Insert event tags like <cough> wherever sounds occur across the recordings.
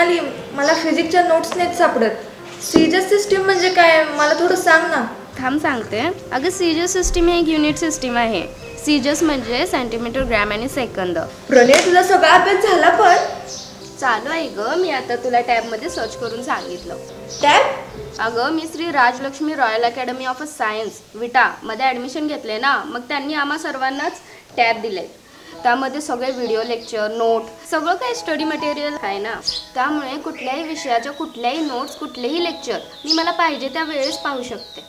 प्रणाली मला फिजिक्सच्या नोट्स नाहीत सापडत सीजर सिस्टीम म्हणजे काय मला थोडं सांग ना थांब सांगते अगं सीजर सिस्टीम ही एक युनिट सिस्टीम आहे सीजर्स म्हणजे सेंटीमीटर ग्रॅम आणि सेकंद प्रणय तुझा सगळा अभ्यास झाला पण चालू आहे ग मी आता तुला टॅबमध्ये सर्च करून सांगितलं टॅब अगं मी Shri Rajlakshmi royal academy of science Vita मध्ये ॲडमिशन घेतले ना मग त्यांनी आम्हा सर्वांनाच टॅब दिले त्यामध्ये सगळे व्हिडिओ लेक्चर नोट सगळं काही स्टडी मटेरियल आहे ना त्यामुळे कुठल्याही विषयाच्या कुठल्याही नोट्स कुठलेही लेक्चर मी मला पाहिजे त्या वेळेस पाहू शकते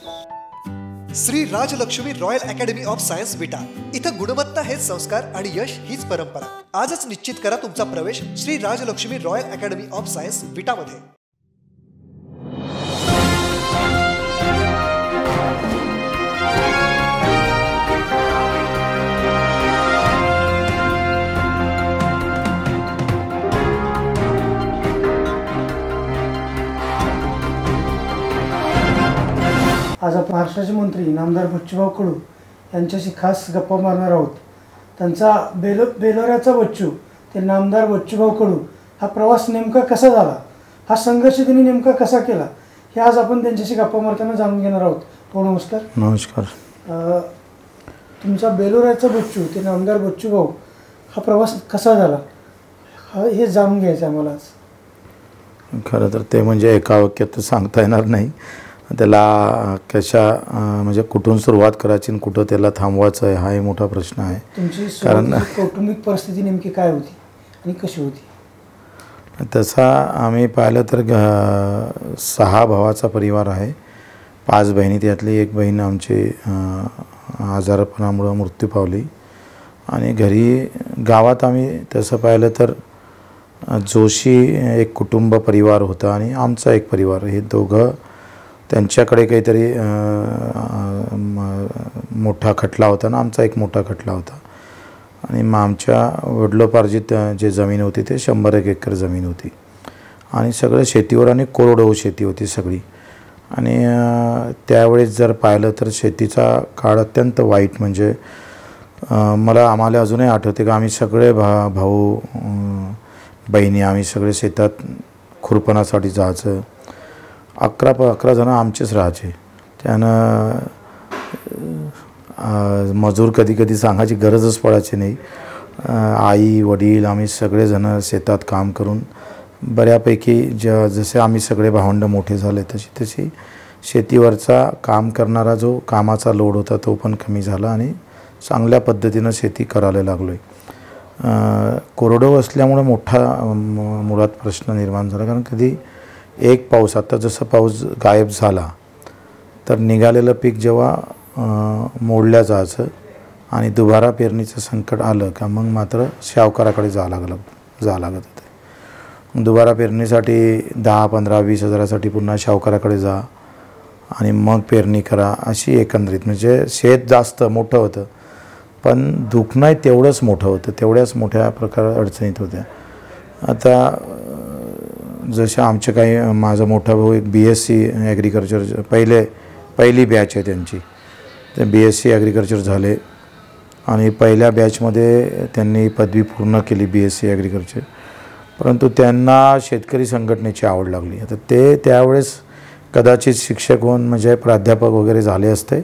Shri Rajlakshmi royal academy of science Vita इथं गुणवत्ता हेच संस्कार आणि यश हीच परंपरा आजच निश्चित करा तुमचा प्रवेश Shri Rajlakshmi royal academy of science विटामध्ये आज आपण महाराष्ट्राचे मंत्री नामदार बच्चूभाऊ कडू यांच्याशी खास गप्पा मारणार आहोत त्यांचा बेलो बेलोऱ्याचा बच्चू ते नामदार बच्चूभाऊ कडू हा प्रवास नेमका कसा झाला हा संघर्ष त्यांनी नेमका कसा केला हे आज आपण त्यांच्याशी गप्पा मारताना जाणून घेणार आहोत हो नमस्कार नमस्कार तुमचा बेलोऱ्याचा बच्चू ते नामदार बच्चूभाऊ हा प्रवास कसा झाला हे जाणून घ्यायचं आहे मला आज खरं तर ते म्हणजे एका वाक्यात सांगता येणार नाही त्याला कशा म्हणजे कुठून सुरुवात करायची आणि कुठं त्याला थांबवायचं आहे हाही मोठा प्रश्न आहे कारण कौटुंबिक परिस्थिती नेमकी काय होती आणि कशी होती तसा आम्ही पाहिलं तर सहा भावाचा परिवार आहे पाच बहिणी त्यातली एक बहीण आमची आजारपणामुळं मृत्यू पावली आणि घरी गावात आम्ही तसं पाहिलं तर जोशी एक कुटुंब परिवार होता आणि आमचा एक परिवार हे दोघं त्यांच्याकडे काहीतरी मोठा खटला होता ना आमचा एक मोठा खटला होता आणि मग आमच्या वडलोपार्जित जे जमीन होती ते शंभर एक एकर जमीन होती आणि सगळं शेतीवर आणि कोरडवाहू शेती होती सगळी आणि त्यावेळेस जर पाहिलं तर शेतीचा काळ अत्यंत वाईट म्हणजे मला आम्हाला अजूनही आठवते का आम्ही सगळे भा भाऊ बहिणी आम्ही सगळे शेतात खुरपणासाठी जायचं अकरा प अकरा जणं आमचेच राहायचे त्यानं मजूर कधी कधी सांगायची गरजच पडायची नाही आई वडील आम्ही सगळेजणं शेतात काम करून बऱ्यापैकी ज जसे आम्ही सगळे भावंड मोठे झाले तशी तशी शेतीवरचा काम करणारा जो कामाचा लोड होता तो पण कमी झाला आणि चांगल्या पद्धतीनं शेती करायला लागलो आहे कोरडो असल्यामुळं मोठा मुळात प्रश्न निर्माण झाला कारण कधी एक पाऊस आता जसं पाऊस गायब झाला तर निघालेलं पीक जेव्हा मोडल्या जायचं आणि दुबारा पेरणीचं संकट आलं का मग मात्र शावकाराकडे जावं लागलं जावं लागत होते दुबारा पेरणीसाठी दहा पंधरा वीस हजारासाठी पुन्हा शावकाराकडे जा आणि मग पेरणी करा अशी एकंदरीत म्हणजे शेत जास्त मोठं होतं पण दुखणं तेवढंच मोठं होतं तेवढ्याच मोठ्या प्रकार अडचणीत होत्या आता जसे आमचे काही माझा मोठा भाऊ एक बी एस सी ॲग्रिकल्चर पहिले पहिली बॅच आहे त्यांची ते बी एस सी ॲग्रिकल्चर झाले आणि पहिल्या बॅचमध्ये त्यांनी पदवी पूर्ण केली बी एस सी ॲग्रिकल्चर परंतु त्यांना शेतकरी संघटनेची आवड लागली आता ते त्यावेळेस कदाचित शिक्षक होऊन म्हणजे प्राध्यापक वगैरे झाले असते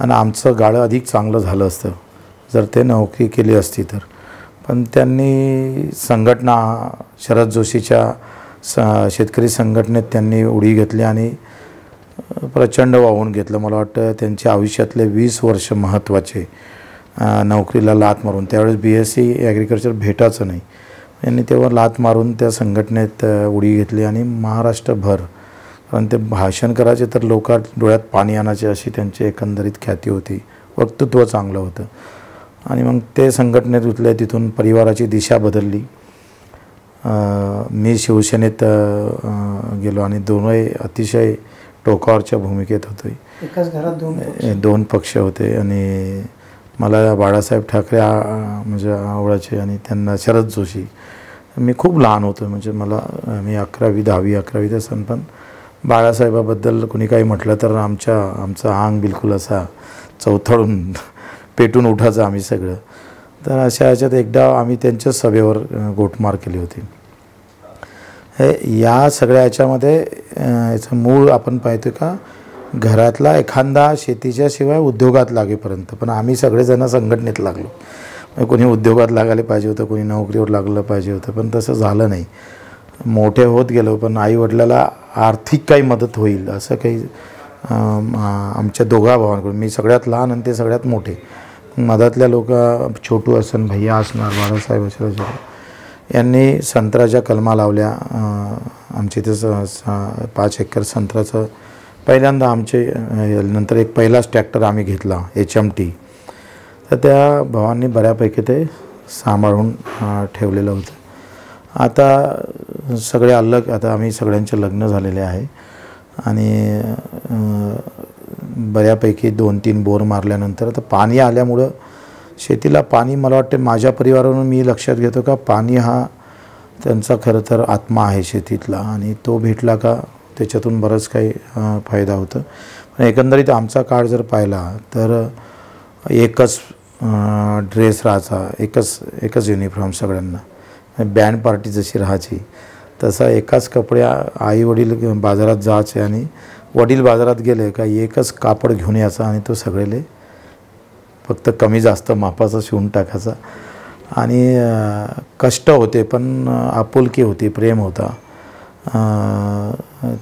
आणि आमचं गाळं अधिक चांगलं झालं असतं जर ते नोकरी केली असती तर पण त्यांनी संघटना शरद जोशीच्या सा शेतकरी संघटनेत त्यांनी उडी घेतली आणि प्रचंड वाहून घेतलं मला वाटतं त्यांच्या आयुष्यातले वीस वर्ष महत्त्वाचे नोकरीला लात मारून त्यावेळेस बी एस सी ॲग्रिकल्चर भेटायचं नाही यांनी तेव्हा लात मारून त्या संघटनेत उडी घेतली आणि महाराष्ट्रभर कारण ते भाषण करायचे तर लोकात डोळ्यात पाणी आणायचे अशी त्यांची एकंदरीत ख्याती होती वक्तृत्व चांगलं होतं आणि मग ते संघटनेत उठले तिथून परिवाराची दिशा बदलली मी शिवसेनेत गेलो आणि दोनही अतिशय टोकावरच्या भूमिकेत घरात दोन दोन पक्ष होते आणि मला बाळासाहेब ठाकरे म्हणजे आवडायचे आणि त्यांना शरद जोशी मी खूप लहान होतो म्हणजे मला मी अकरावी दहावी अकरावीत सण पण बाळासाहेबाबद्दल कुणी काही म्हटलं तर आमच्या आमचं आंग बिलकुल असा चौथळून पेटून उठायचं आम्ही सगळं तर अशा ह्याच्यात एकदा आम्ही त्यांच्या सभेवर गोटमार केली होती हे या सगळ्या ह्याच्यामध्ये याचं मूळ आपण पाहतो का घरातला एखादा शेतीच्या शिवाय उद्योगात लागेपर्यंत पण आम्ही सगळेजण संघटनेत लागलो म्हणजे कोणी उद्योगात लागायला पाहिजे होतं कोणी नोकरीवर लागलं पाहिजे होतं पण तसं झालं नाही मोठे होत गेलो पण आईवडिलाला आर्थिक काही मदत होईल असं काही आमच्या दोघा भावांकडून मी सगळ्यात लहान आणि ते सगळ्यात मोठे मधातल्या लोक छोटू असन भैया असणार बाळासाहेब असणार यांनी संत्राच्या कलमा लावल्या आमचे इथे स पाच एकर संत्राचं पहिल्यांदा आमचे नंतर एक पहिलाच ट्रॅक्टर आम्ही घेतला एच एम टी तर त्या भावांनी बऱ्यापैकी ते सांभाळून ठेवलेलं होतं आता सगळे अलग आता आम्ही सगळ्यांचे लग्न झालेले आहे आणि बऱ्यापैकी दोन तीन बोर मारल्यानंतर तर पाणी आल्यामुळं शेतीला पाणी मला वाटते माझ्या परिवारावरून मी लक्षात घेतो का पाणी हा त्यांचा खरं तर आत्मा आहे शेतीतला आणि तो भेटला का त्याच्यातून बरंच काही फायदा होतं पण एकंदरीत आमचा काळ जर पाहिला तर एकच ड्रेस राहायचा एकच एकच युनिफॉर्म सगळ्यांना बँड पार्टी जशी राहायची तसा एकाच कपड्या आईवडील बाजारात जायचे आणि वडील बाजारात गेले का एकच कापड घेऊन यायचा आणि तो सगळेले फक्त कमी जास्त मापाचा शिवून टाकायचा आणि कष्ट होते पण आपुलकी होती प्रेम होता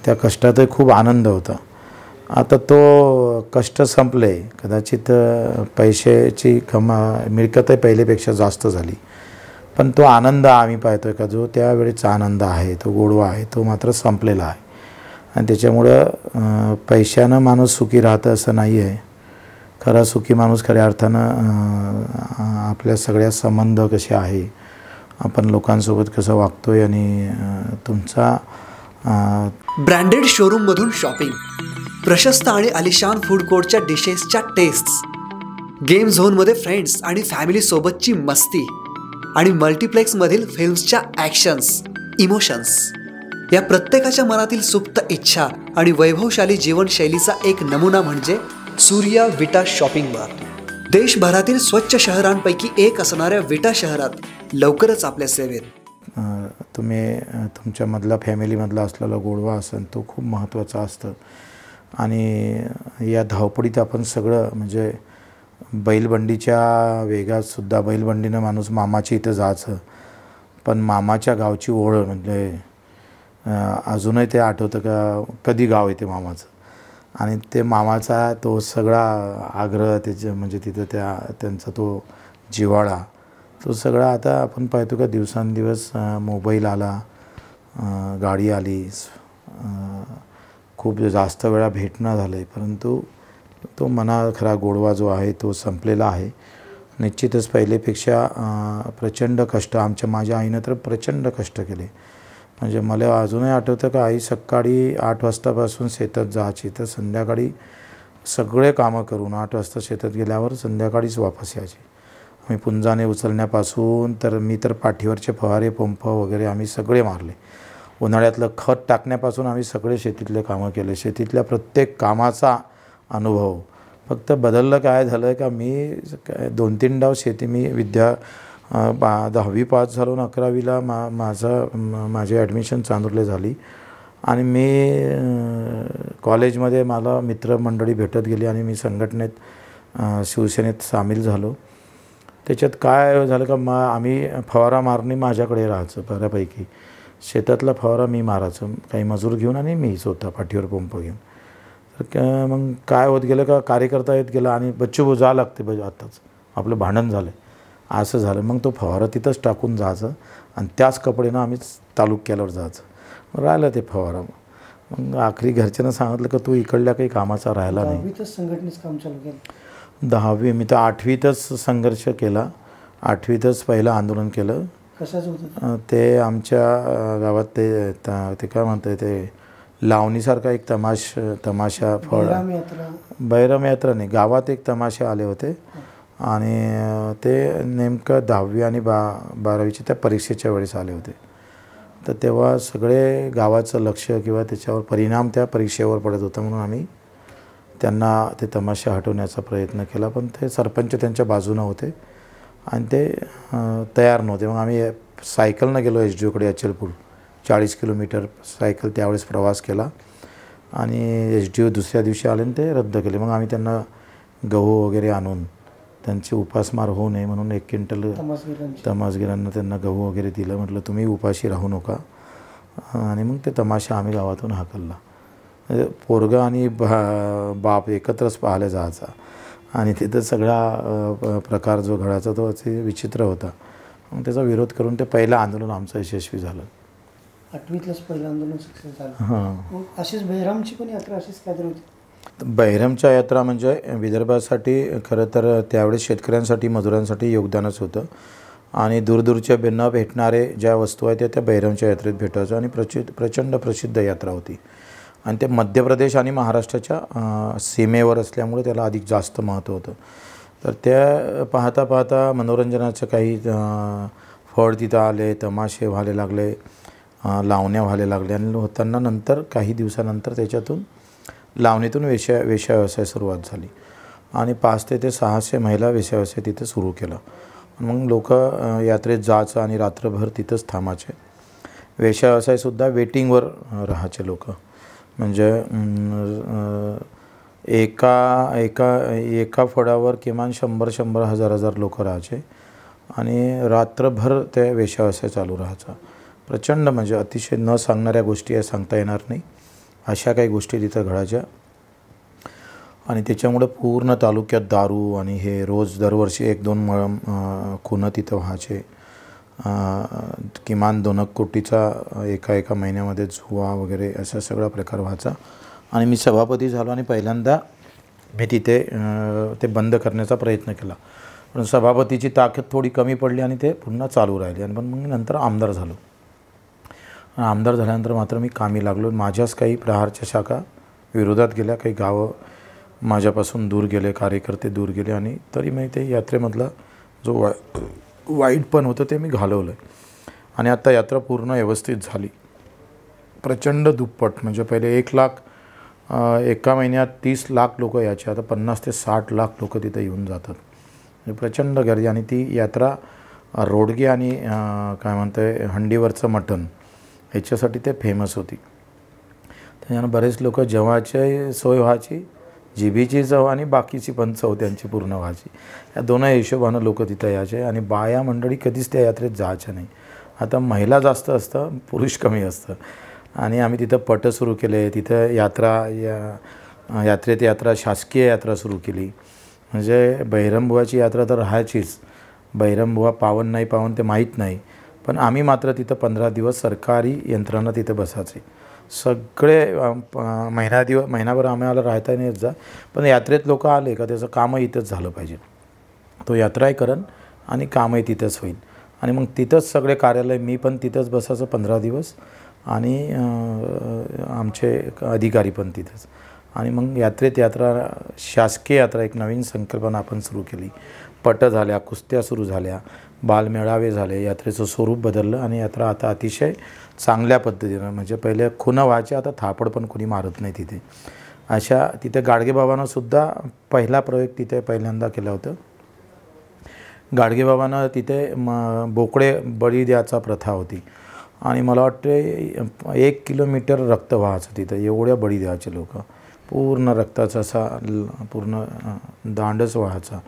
त्या कष्टातही खूप आनंद होता आता तो कष्ट संपले कदाचित पैशाची कमा मिळकतही पहिलेपेक्षा जास्त झाली पण तो आनंद आम्ही पाहतो का जो त्यावेळेचा आनंद आहे तो गोडवा आहे तो मात्र संपलेला आहे आणि त्याच्यामुळं पैशानं माणूस सुखी राहतं असं नाही आहे खरा सुखी माणूस खऱ्या अर्थानं आपल्या सगळ्या संबंध कसे आहे आपण लोकांसोबत कसं वागतोय आणि तुमचा ब्रँडेड शोरूममधून शॉपिंग प्रशस्त आणि अलिशान फूड कोर्टच्या डिशेसच्या टेस्ट गेम झोनमध्ये फ्रेंड्स आणि फॅमिली सोबतची मस्ती आणि मल्टिप्लेक्समधील फिल्म्सच्या ॲक्शन्स इमोशन्स या प्रत्येकाच्या मनातील सुप्त इच्छा आणि वैभवशाली जीवनशैलीचा एक नमुना म्हणजे सूर्या विटा शॉपिंग मॉल देशभरातील स्वच्छ शहरांपैकी एक असणाऱ्या विटा शहरात लवकरच आपल्या सेवेत तुम्ही तुमच्यामधला फॅमिलीमधला असलेला गोडवा असेल तो खूप महत्त्वाचा असतं आणि या धावपडीत आपण सगळं म्हणजे बैलबंडीच्या वेगातसुद्धा बैलबंडीनं माणूस मामाच्या इथं जायचं पण मामाच्या गावची ओळख म्हणजे अजूनही ते आठवतं का कधी गाव येते मामाचं आणि ते मामाचा तो सगळा आग्रह त्याचे म्हणजे तिथं त्या त्यांचा तो जिवाळा तो सगळा आता आपण पाहतो का दिवसांदिवस मोबाईल आला गाडी आली खूप जास्त वेळा भेटणं झालं आहे परंतु तो मना खरा गोडवा जो आहे तो संपलेला आहे निश्चितच पहिलेपेक्षा प्रचंड कष्ट आमच्या माझ्या आईनं तर प्रचंड कष्ट केले म्हणजे मला अजूनही आठवतं का आई सकाळी आठ वाजतापासून शेतात जायची तर संध्याकाळी सगळे कामं करून आठ वाजता शेतात गेल्यावर संध्याकाळीच वापस यायची आम्ही पुंजाने उचलण्यापासून तर मी तर पाठीवरचे फवारे पंप वगैरे आम्ही सगळे मारले उन्हाळ्यातलं खत टाकण्यापासून आम्ही सगळे शेतीतले कामं केले शेतीतल्या प्रत्येक कामाचा अनुभव फक्त बदललं काय झालं का मी दोन तीन डाव शेती मी विद्या बा दहावी पास झालो आणि अकरावीला मा माझा माझी ॲडमिशन चांदुरले झाली आणि मी कॉलेजमध्ये मला मित्रमंडळी भेटत गेली आणि मी संघटनेत शिवसेनेत सामील झालो त्याच्यात काय झालं का मा आम्ही फवारा मारणे माझ्याकडे राहायचं बऱ्यापैकी शेतातला फवारा मी मारायचं काही मजूर घेऊन आणि मी स्वतः पाठीवर पंप घेऊन तर मग काय होत गेलं का कार्यकर्ता येत गेला आणि बच्चू जा लागते बज आत्ताच आपलं भांडण झालं असं झालं मग तो फवारा तिथंच टाकून जायचं आणि त्याच कपडेनं आम्ही केल्यावर जायचं राहिलं ते फवारा मग आखरी घरच्यानं सांगितलं का तू इकडल्या काही कामाचा राहिला नाही काम चालू दहावी मी तर आठवीतच संघर्ष केला आठवीतच पहिलं आंदोलन केलं ते आमच्या गावात ते ते काय म्हणतंय ते लावणीसारखा एक तमाश तमाशा फळ बैरम यात्रा नाही गावात एक तमाशे आले होते आणि ते नेमकं दहावी आणि बा बारावीच्या त्या परीक्षेच्या वेळेस आले होते तर तेव्हा सगळे गावाचं लक्ष किंवा त्याच्यावर परिणाम त्या परीक्षेवर पडत होता म्हणून आम्ही त्यांना ते तमाशा हटवण्याचा प्रयत्न केला पण ते सरपंच त्यांच्या बाजूनं होते आणि ते तयार नव्हते मग आम्ही सायकलनं गेलो एच डी ओकडे अचलपूर चाळीस किलोमीटर सायकल त्यावेळेस प्रवास केला आणि एच डी ओ दुसऱ्या दिवशी आले आणि ते रद्द केले मग आम्ही त्यांना गहू वगैरे आणून त्यांची उपासमार होऊ नये म्हणून एक क्विंटल तमासगिरांना त्यांना गहू वगैरे दिलं म्हटलं तुम्ही उपाशी राहू नका आणि मग ते तमाशा आम्ही गावातून हाकलला म्हणजे पोरगा आणि बाप एकत्रच पाहायला जायचा आणि तिथं सगळा प्रकार जो घडायचा तो अति विचित्र होता मग त्याचा विरोध करून ते पहिलं आंदोलन आमचं यशस्वी झालं आठवीतलंच पहिलं आंदोलन सक्सेस झालं हां अशीच बहिरामची पण यात्रा अशीच काहीतरी होती बहिरमच्या यात्रा म्हणजे विदर्भासाठी खरं तर त्यावेळेस शेतकऱ्यांसाठी मजुरांसाठी योगदानच होतं आणि दूरदूरच्या न भेटणारे ज्या वस्तू आहेत त्या त्या बहिरमच्या यात्रेत भेटायचं आणि प्रचि प्रचंड प्रसिद्ध यात्रा होती आणि ते मध्य प्रदेश आणि महाराष्ट्राच्या सीमेवर असल्यामुळे त्याला अधिक जास्त महत्त्व होतं तर त्या पाहता पाहता मनोरंजनाचं काही फळ तिथं आले तमाशे व्हायला लागले लावण्या व्हायला लागल्या आणि होताना नंतर काही दिवसानंतर त्याच्यातून लावणीतून वेश व्यवसाय सुरुवात झाली आणि पाच ते ते सहाशे महिला वेशव्यवसाय तिथं सुरू केला मग लोक यात्रेत जायचं आणि रात्रभर तिथंच थांबायचे वेशव्यवसायसुद्धा वेटिंगवर राहायचे लोक म्हणजे एका एका एका फळावर किमान शंभर शंभर हजार हजार लोक राहायचे आणि रात्रभर ते वेश्याव्यवसाय चालू राहायचा प्रचंड म्हणजे अतिशय न सांगणाऱ्या गोष्टी या सांगता येणार नाही अशा काही गोष्टी तिथं घडायच्या आणि त्याच्यामुळं पूर्ण तालुक्यात दारू आणि हे रोज दरवर्षी एक दोन मळम खुनं तिथं व्हायचे किमान दोन कोटीचा एका एका महिन्यामध्ये झुवा वगैरे असा सगळा प्रकार व्हायचा आणि मी सभापती झालो आणि पहिल्यांदा मी तिथे ते बंद करण्याचा प्रयत्न केला पण सभापतीची ताकद थोडी कमी पडली आणि ते पुन्हा चालू राहिली आणि पण मग नंतर आमदार झालो आणि आमदार झाल्यानंतर मात्र मी कामी लागलो माझ्याच काही प्रहारच्या शाखा विरोधात गेल्या काही गावं माझ्यापासून दूर गेले कार्यकर्ते दूर गेले आणि तरी मी ते यात्रेमधला जो वा वाईट पण होतं ते मी घालवलं आहे आणि आत्ता यात्रा पूर्ण व्यवस्थित झाली प्रचंड दुप्पट म्हणजे पहिले एक लाख एका महिन्यात तीस लाख लोक याचे आता पन्नास ते साठ लाख लोक तिथे येऊन जातात म्हणजे प्रचंड गर्दी आणि ती यात्रा रोडगे आणि काय आहे हंडीवरचं मटण ह्याच्यासाठी ते फेमस होती त्याच्यानं बरेच लोक जेव्हाची सोय व्हायची जिभीची चव आणि बाकीची पण चव त्यांची पूर्ण व्हायची या दोनही हिशोबानं लोक तिथं यायचे आणि बाया मंडळी कधीच त्या यात्रेत जायच्या नाही आता महिला जास्त असतं पुरुष कमी असतं आणि आम्ही तिथं पट सुरू केले तिथं यात्रा या यात्रेत यात्रा शासकीय यात्रा सुरू केली म्हणजे बहिरमबुवाची यात्रा तर राहायचीच बहिरमबुवा पावन नाही पावन ते माहीत नाही पण आम्ही मात्र तिथं पंधरा दिवस सरकारी यंत्रणा तिथं बसायचे सगळे महिना दिवस महिनाभर आम्हाला राहता नाही जा पण यात्रेत लोक आले का त्याचं कामही इथंच झालं पाहिजे तो यात्राही करण आणि कामही तिथंच होईल आणि मग तिथंच सगळे कार्यालय मी पण तिथंच बसायचं पंधरा दिवस आणि आमचे अधिकारी पण तिथंच आणि मग यात्रेत यात्रा शासकीय यात्रा एक नवीन संकल्पना आपण सुरू केली पट झाल्या कुस्त्या सुरू झाल्या बालमेळावे झाले यात्रेचं स्वरूप बदललं आणि यात्रा आता अतिशय चांगल्या पद्धतीनं म्हणजे पहिले खुनं व्हायचे आता थापड पण कोणी मारत नाही तिथे अशा तिथे गाडगेबाबांना सुद्धा पहिला प्रयोग तिथे पहिल्यांदा केला होता गाडगेबाबांना तिथे म बोकडे बळी द्यायचा प्रथा होती आणि मला वाटते एक किलोमीटर रक्त व्हायचं तिथं एवढ्या बळी द्यायचे लोक पूर्ण रक्ताचा असा पूर्ण दांडच व्हायचा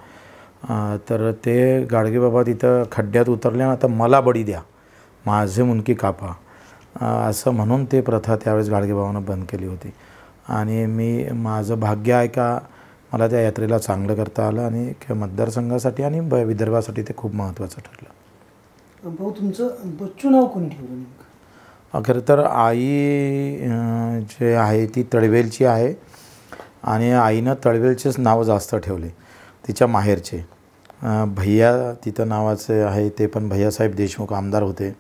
तर ते गाडगेबाबा तिथं खड्ड्यात उतरल्या आता मला बडी द्या माझे मुनकी कापा असं म्हणून ते प्रथा त्यावेळेस गाडगेबाबानं बंद केली होती आणि मी माझं भाग्य आहे का मला त्या यात्रेला चांगलं करता आलं आणि किंवा मतदारसंघासाठी आणि विदर्भासाठी ते खूप महत्त्वाचं ठरलं भाऊ तुमचं बच्चू नाव कोणी ठेवलं खरं तर आई जे आहे ती तळवेलची आहे आणि आईनं तळवेलचेच नाव जास्त ठेवले तिच्या माहेरचे भैया तिथं नावाचे आहे ते पण भैयासाहेब देशमुख आमदार होते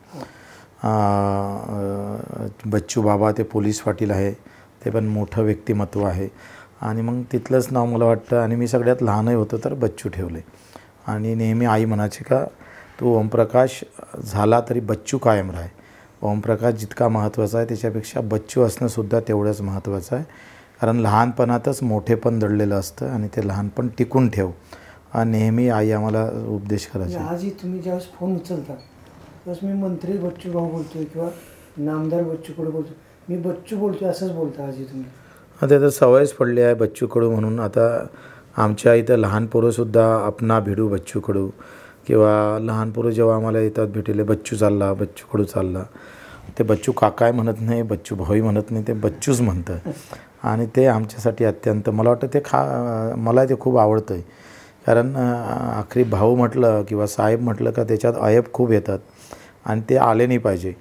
बच्चू बाबा ते पोलीस पाटील आहे ते पण मोठं व्यक्तिमत्व आहे आणि मग तिथलंच नाव मला वाटतं आणि मी सगळ्यात लहानही होतं तर बच्चू ठेवले आणि नेहमी आई म्हणायची का तू ओमप्रकाश झाला तरी बच्चू कायम राह ओमप्रकाश जितका महत्त्वाचा आहे त्याच्यापेक्षा बच्चू असणंसुद्धा तेवढंच महत्त्वाचं आहे कारण लहानपणातच मोठेपण दडलेलं असतं आणि ते लहानपण टिकून ठेव नेहमी आई आम्हाला उपदेश करायचा म्हणजे तुम्ही ज्यावेळेस फोन उचलता त्यावेळेस मी मंत्री बच्चू भाऊ बोलतोय किंवा नामदार बच्चूकडे बोलतो मी बच्चू बोलतोय असंच बोलता आजी तुम्ही आता तर सवयच पडली आहे बच्चू कडू म्हणून आता आमच्या इथं लहान पोरंसुद्धा आपणा भिडू कडू किंवा लहान पोरं जेव्हा आम्हाला येतात भेटले बच्चू चालला कडू चालला ते बच्चू काकाय म्हणत नाही बच्चू भाऊही म्हणत नाही ते बच्चूच म्हणतं आणि ते आमच्यासाठी अत्यंत मला वाटतं ते खा मला ते खूप आवडतं आहे कारण आखरी भाऊ म्हटलं किंवा साहेब म्हटलं का त्याच्यात अयब खूप येतात आणि ते आले नाही पाहिजे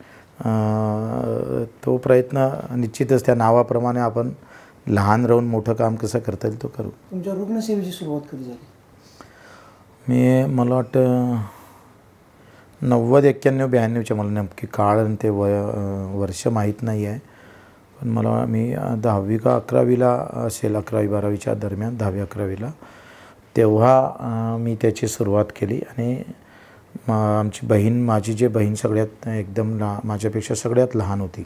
तो प्रयत्न निश्चितच त्या नावाप्रमाणे आपण लहान राहून मोठं काम कसं करता येईल तो करू तुमच्या रुग्णसेवेची सुरुवात कधी झाली मी मला वाटतं नव्वद एक्क्याण्णव ब्याण्णवच्या मला नेमकी काळ आणि ते वय वर्ष माहीत नाही आहे पण मला मी दहावी का अकरावीला असेल अकरावी बारावीच्या दरम्यान दहावी अकरावीला तेव्हा मी त्याची सुरुवात केली आणि आमची बहीण माझी जे बहीण सगळ्यात एकदम ला माझ्यापेक्षा सगळ्यात लहान होती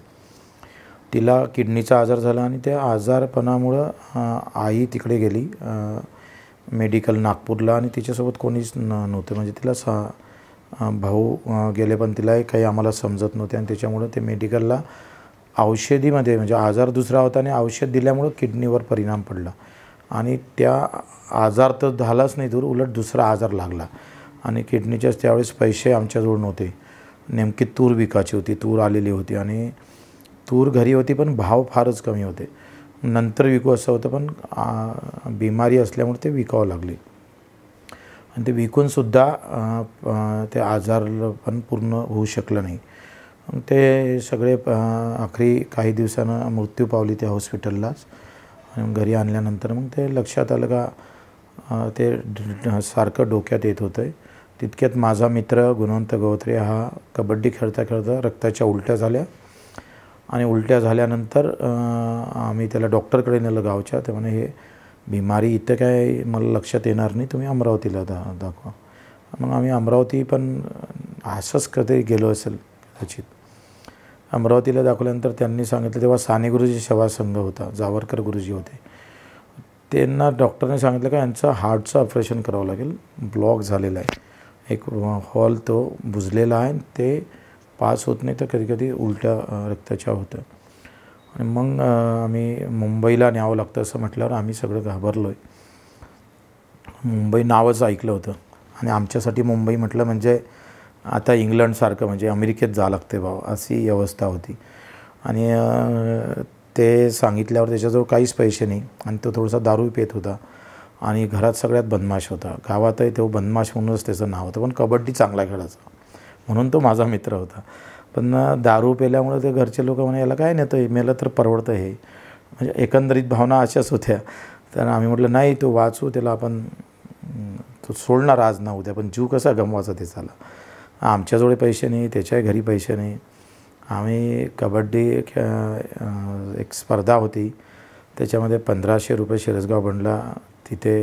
तिला किडनीचा आजार झाला आणि त्या आजारपणामुळं आई तिकडे गेली मेडिकल नागपूरला आणि तिच्यासोबत कोणीच न नव्हते म्हणजे तिला सा भाऊ गेले पण तिला काही आम्हाला समजत नव्हते आणि त्याच्यामुळं ते मेडिकलला औषधीमध्ये म्हणजे आजार दुसरा होता आणि औषध दिल्यामुळं किडनीवर परिणाम पडला आणि त्या आजार तर झालाच नाही दूर उलट दुसरा आजार लागला आणि किडनीच्याच त्यावेळेस पैसे आमच्याजवळ नव्हते नेमकी तूर विकायची होती तूर आलेली होती आणि तूर घरी होती पण भाव फारच कमी होते नंतर विकू असं होतं पण बिमारी असल्यामुळे ते विकावं लागले आणि ते विकूनसुद्धा ते आजार पण पूर्ण होऊ शकलं नाही मग ते सगळे आखरी काही दिवसानं मृत्यू पावली त्या हॉस्पिटललाच घरी आणल्यानंतर मग ते लक्षात आलं का ते सारखं डोक्यात येत होतं तितक्यात माझा मित्र गुणवंत गवत्रे हा कबड्डी खेळता खेळता रक्ताच्या उलट्या झाल्या आणि उलट्या झाल्यानंतर आम्ही त्याला डॉक्टरकडे नेलं गावच्या ते म्हणे हे बिमारी इथं काय मला लक्षात येणार नाही तुम्ही अमरावतीला दा दाखवा मग आम्ही अमरावती पण असंच कधी गेलो असेल कदाचित अमरावतीला दाखवल्यानंतर त्यांनी सांगितलं तेव्हा साने गुरुजी सेवा संघ होता जावरकर गुरुजी होते त्यांना डॉक्टरने सांगितलं का यांचं हार्टचं ऑपरेशन करावं लागेल ब्लॉक झालेला आहे एक हॉल तो बुजलेला आहे ते पास होत नाही तर कधी कधी उलट्या रक्ताच्या होतं आणि मग आम्ही मुंबईला न्यावं लागतं असं म्हटल्यावर आम्ही सगळं घाबरलो आहे मुंबई नावच ऐकलं होतं आणि आमच्यासाठी मुंबई म्हटलं म्हणजे आता इंग्लंडसारखं म्हणजे अमेरिकेत जा लागते भाव अशी अवस्था होती आणि ते सांगितल्यावर त्याच्याजवळ काहीच पैसे नाही आणि तो थोडासा दारू पेत होता आणि घरात सगळ्यात बदमाश होता गावातही तो बदमाश म्हणूनच त्याचं नाव होतं पण कबड्डी चांगला खेळायचा म्हणून तो माझा मित्र होता पण दारू पेल्यामुळे ते घरचे लोक म्हणे याला काय नेतं आहे मेलं तर परवडतं हे म्हणजे एकंदरीत भावना अशाच होत्या तर आम्ही म्हटलं नाही तो वाचू त्याला आपण तो सोडणार आज ना उद्या पण जीव कसा गमवायचा ते चाला आमच्याजवळ पैसे नाही त्याच्या घरी पैसे नाही आम्ही कबड्डी एक स्पर्धा होती त्याच्यामध्ये पंधराशे रुपये शिरसगाव बनला तिथे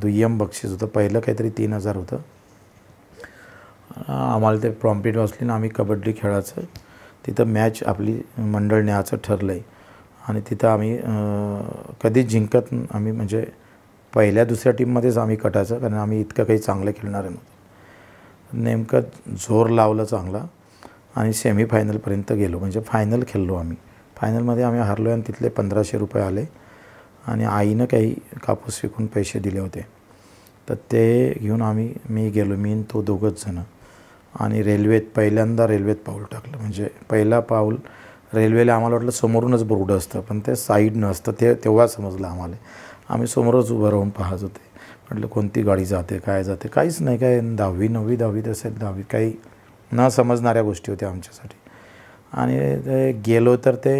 दुय्यम बक्षीस होतं पहिलं काहीतरी तीन हजार होतं आम्हाला ते प्रॉम्पिट वाचली ना आम्ही कबड्डी खेळायचं तिथं मॅच आपली मंडळ न्यायचं ठरलं आहे आणि तिथं आम्ही कधीच जिंकत आम्ही म्हणजे पहिल्या दुसऱ्या टीममध्येच आम्ही कटायचं कारण आम्ही इतकं काही चांगलं खेळणार नव्हतं नेमकं जोर लावलं चांगला आणि सेमीफायनलपर्यंत गेलो म्हणजे फायनल खेळलो आम्ही फायनलमध्ये आम्ही हरलो आणि तिथले पंधराशे रुपये आले आणि आईनं काही कापूस विकून पैसे दिले होते तर ते घेऊन आम्ही मी गेलो मी तो दोघंच जणं आणि रेल्वेत पहिल्यांदा रेल्वेत पाऊल टाकलं म्हणजे पहिला पाऊल रेल्वेला आम्हाला वाटलं समोरूनच बोर्ड असतं पण ते साईडनं असतं ते तेव्हा समजलं आम्हाला आम्ही समोरच उभं राहून पाहत होते म्हटलं कोणती गाडी जाते काय जाते काहीच नाही काय दहावी नववी दहावी असेल दहावी काही न समजणाऱ्या गोष्टी होत्या आमच्यासाठी आणि ते गेलो तर ते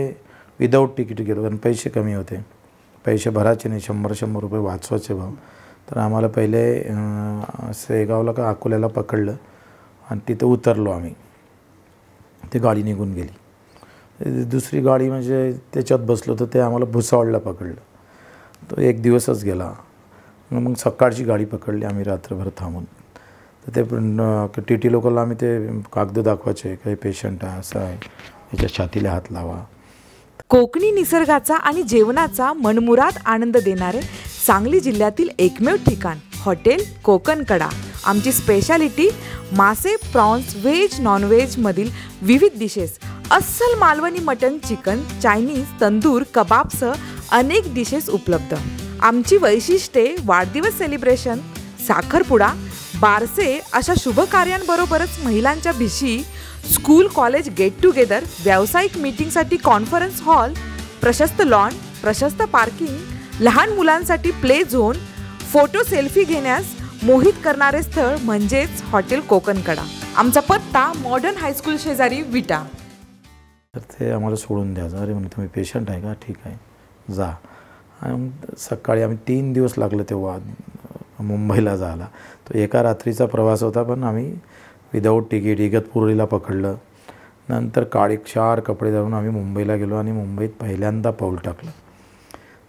विदाऊट तिकीट गेलो कारण पैसे कमी होते पैसे भरायचे नाही शंभर शंभर रुपये वाचवायचे भाव तर आम्हाला पहिले शेगावला का अकोल्याला पकडलं आणि तिथं उतरलो आम्ही ती गाडी निघून गेली दुसरी गाडी म्हणजे त्याच्यात बसलो तर ते आम्हाला भुसावळला पकडलं तो एक दिवसच गेला मग सकाळची गाडी पकडली आम्ही रात्रभर थांबून तर ते पण टी टी लोकलला आम्ही ते कागद दाखवायचे काही पेशंट आहे असं आहे याच्या छातीला हात लावा कोकणी निसर्गाचा आणि जेवणाचा मनमुराद आनंद देणारे सांगली जिल्ह्यातील एकमेव ठिकाण हॉटेल कोकण कडा आमची स्पेशालिटी मासे प्रॉन्स व्हेज मधील विविध डिशेस अस्सल Malvani mutton chicken Chinese tandoor कबाबसह अनेक डिशेस उपलब्ध आमची वैशिष्ट्ये वाढदिवस सेलिब्रेशन साखरपुडा बारसे अशा शुभ कार्यांबरोबरच महिलांच्या भिशी स्कूल कॉलेज गेट टुगेदर व्यावसायिक मीटिंगसाठी कॉन्फरन्स हॉल प्रशस्त लॉन प्रशस्त पार्किंग लहान मुलांसाठी प्ले झोन फोटो सेल्फी घेण्यास मोहित करणारे स्थळ म्हणजेच हॉटेल कोकणकडा आमचा पत्ता मॉडर्न हायस्कूल शेजारी विटा ते आम्हाला सोडून द्या अरे म्हणजे तुम्ही पेशंट आहे का ठीक आहे जा आणि सकाळी आम्ही तीन दिवस लागले तेव्हा मुंबईला जायला तो एका रात्रीचा प्रवास होता पण आम्ही विदाऊट तिकीट इगतपुरीला पकडलं नंतर काळी चार कपडे धरून आम्ही मुंबईला गेलो आणि मुंबईत पहिल्यांदा पाऊल टाकलं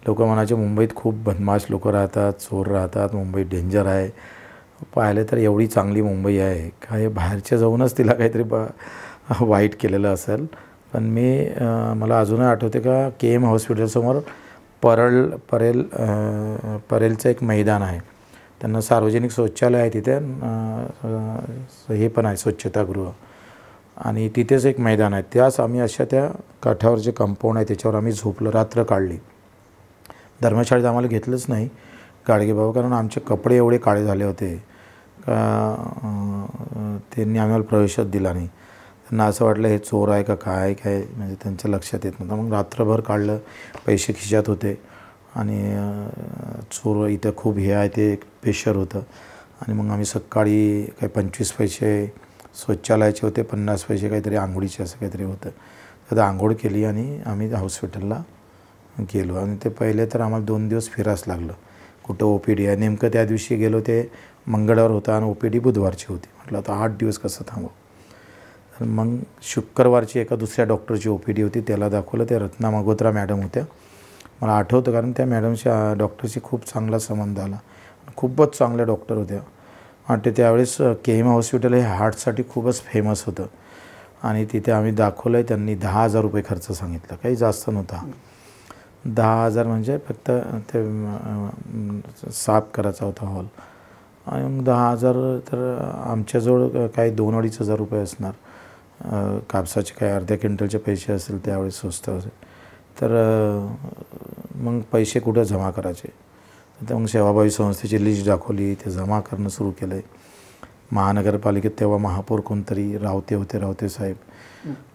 लोकं म्हणायचे मुंबईत खूप बदमाश लोक राहतात चोर राहतात मुंबईत डेंजर आहे पाहिले तर एवढी चांगली मुंबई आहे काय बाहेरच्या जाऊनच तिला काहीतरी वाईट केलेलं असेल पण मी मला अजूनही आठवते का के एम हॉस्पिटलसमोर परळ परेल परेलचं एक मैदान आहे त्यांना सार्वजनिक शौचालय आहे तिथे हे पण आहे स्वच्छतागृह आणि तिथेच एक मैदान आहे त्यास आम्ही अशा त्या काठावर जे कंपाऊंड आहे त्याच्यावर आम्ही झोपलं रात्र काढली धर्मशाळेत आम्हाला घेतलंच नाही गाडगेबाबा कारण आमचे कपडे एवढे काळे झाले होते का त्यांनी आम्हाला प्रवेशच दिला नाही त्यांना असं वाटलं हे चोर आहे का काय काय म्हणजे त्यांच्या लक्षात येत नव्हतं मग रात्रभर काढलं पैसे खिशात होते आणि चोर इथं खूप हे आहे ते प्रेशर होतं आणि मग आम्ही सकाळी काही पंचवीस पैसे स्वच्छालयाचे होते पन्नास पैसे काहीतरी आंघोळीचे असं काहीतरी होतं तर आंघोळ केली आणि आम्ही हॉस्पिटलला गेलो आणि ते पहिले तर आम्हाला दोन दिवस फिरास लागलं कुठं ओ पी डी आहे नेमकं त्या दिवशी गेलो ते मंगळवार होतं आणि ओ पी डी बुधवारची होती म्हटलं आता आठ दिवस कसं थांबू मग शुक्रवारची एका दुसऱ्या डॉक्टरची ओ पी डी होती त्याला दाखवलं त्या रत्ना मागोत्रा मॅडम होत्या मला आठवतं कारण त्या मॅडमशी डॉक्टरशी खूप चांगला संबंध आला खूपच चांगल्या डॉक्टर होत्या वाटते त्यावेळेस के एम हॉस्पिटल हे हार्टसाठी खूपच फेमस होतं आणि तिथे आम्ही दाखवलं आहे त्यांनी दहा हजार रुपये खर्च सांगितलं काही जास्त नव्हता दहा हजार म्हणजे फक्त ते साफ करायचा होता हॉल आणि मग दहा हजार तर आमच्याजवळ काही दोन अडीच हजार रुपये असणार कापसाचे काय अर्ध्या क्विंटलचे पैसे असेल त्यावेळेस स्वस्त असेल तर मग पैसे कुठं जमा करायचे तर मग सेवाभावी संस्थेची लिस्ट दाखवली ते जमा करणं सुरू केलं आहे महानगरपालिकेत तेव्हा महापौर कोणतरी रावते होते रावते साहेब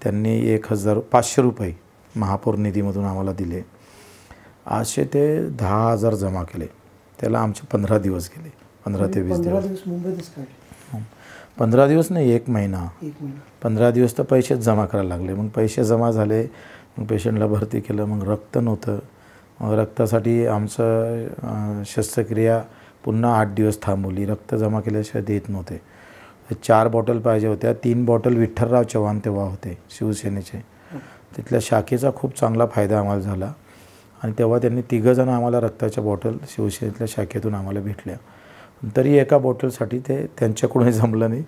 त्यांनी एक हजार पाचशे रुपये महापौर निधीमधून आम्हाला दिले असे ते दहा हजार जमा केले त्याला आमचे पंधरा दिवस गेले पंधरा ते वीस दिवस पंधरा दिवस नाही एक महिना पंधरा दिवस तर पैसेच जमा करायला लागले मग पैसे जमा झाले मग पेशंटला भरती केलं मग रक्त नव्हतं मग रक्तासाठी आमचं शस्त्रक्रिया पुन्हा आठ दिवस थांबवली रक्त जमा केल्याशिवाय देत नव्हते चार बॉटल पाहिजे होत्या तीन बॉटल विठ्ठलराव चव्हाण तेव्हा होते शिवसेनेचे तिथल्या शाखेचा खूप चांगला फायदा आम्हाला झाला आणि तेव्हा त्यांनी तिघंजणं आम्हाला रक्ताच्या बॉटल शिवसेनेतल्या शाखेतून आम्हाला भेटल्या तरी एका बॉटलसाठी ते त्यांच्याकडूनही जमलं नाही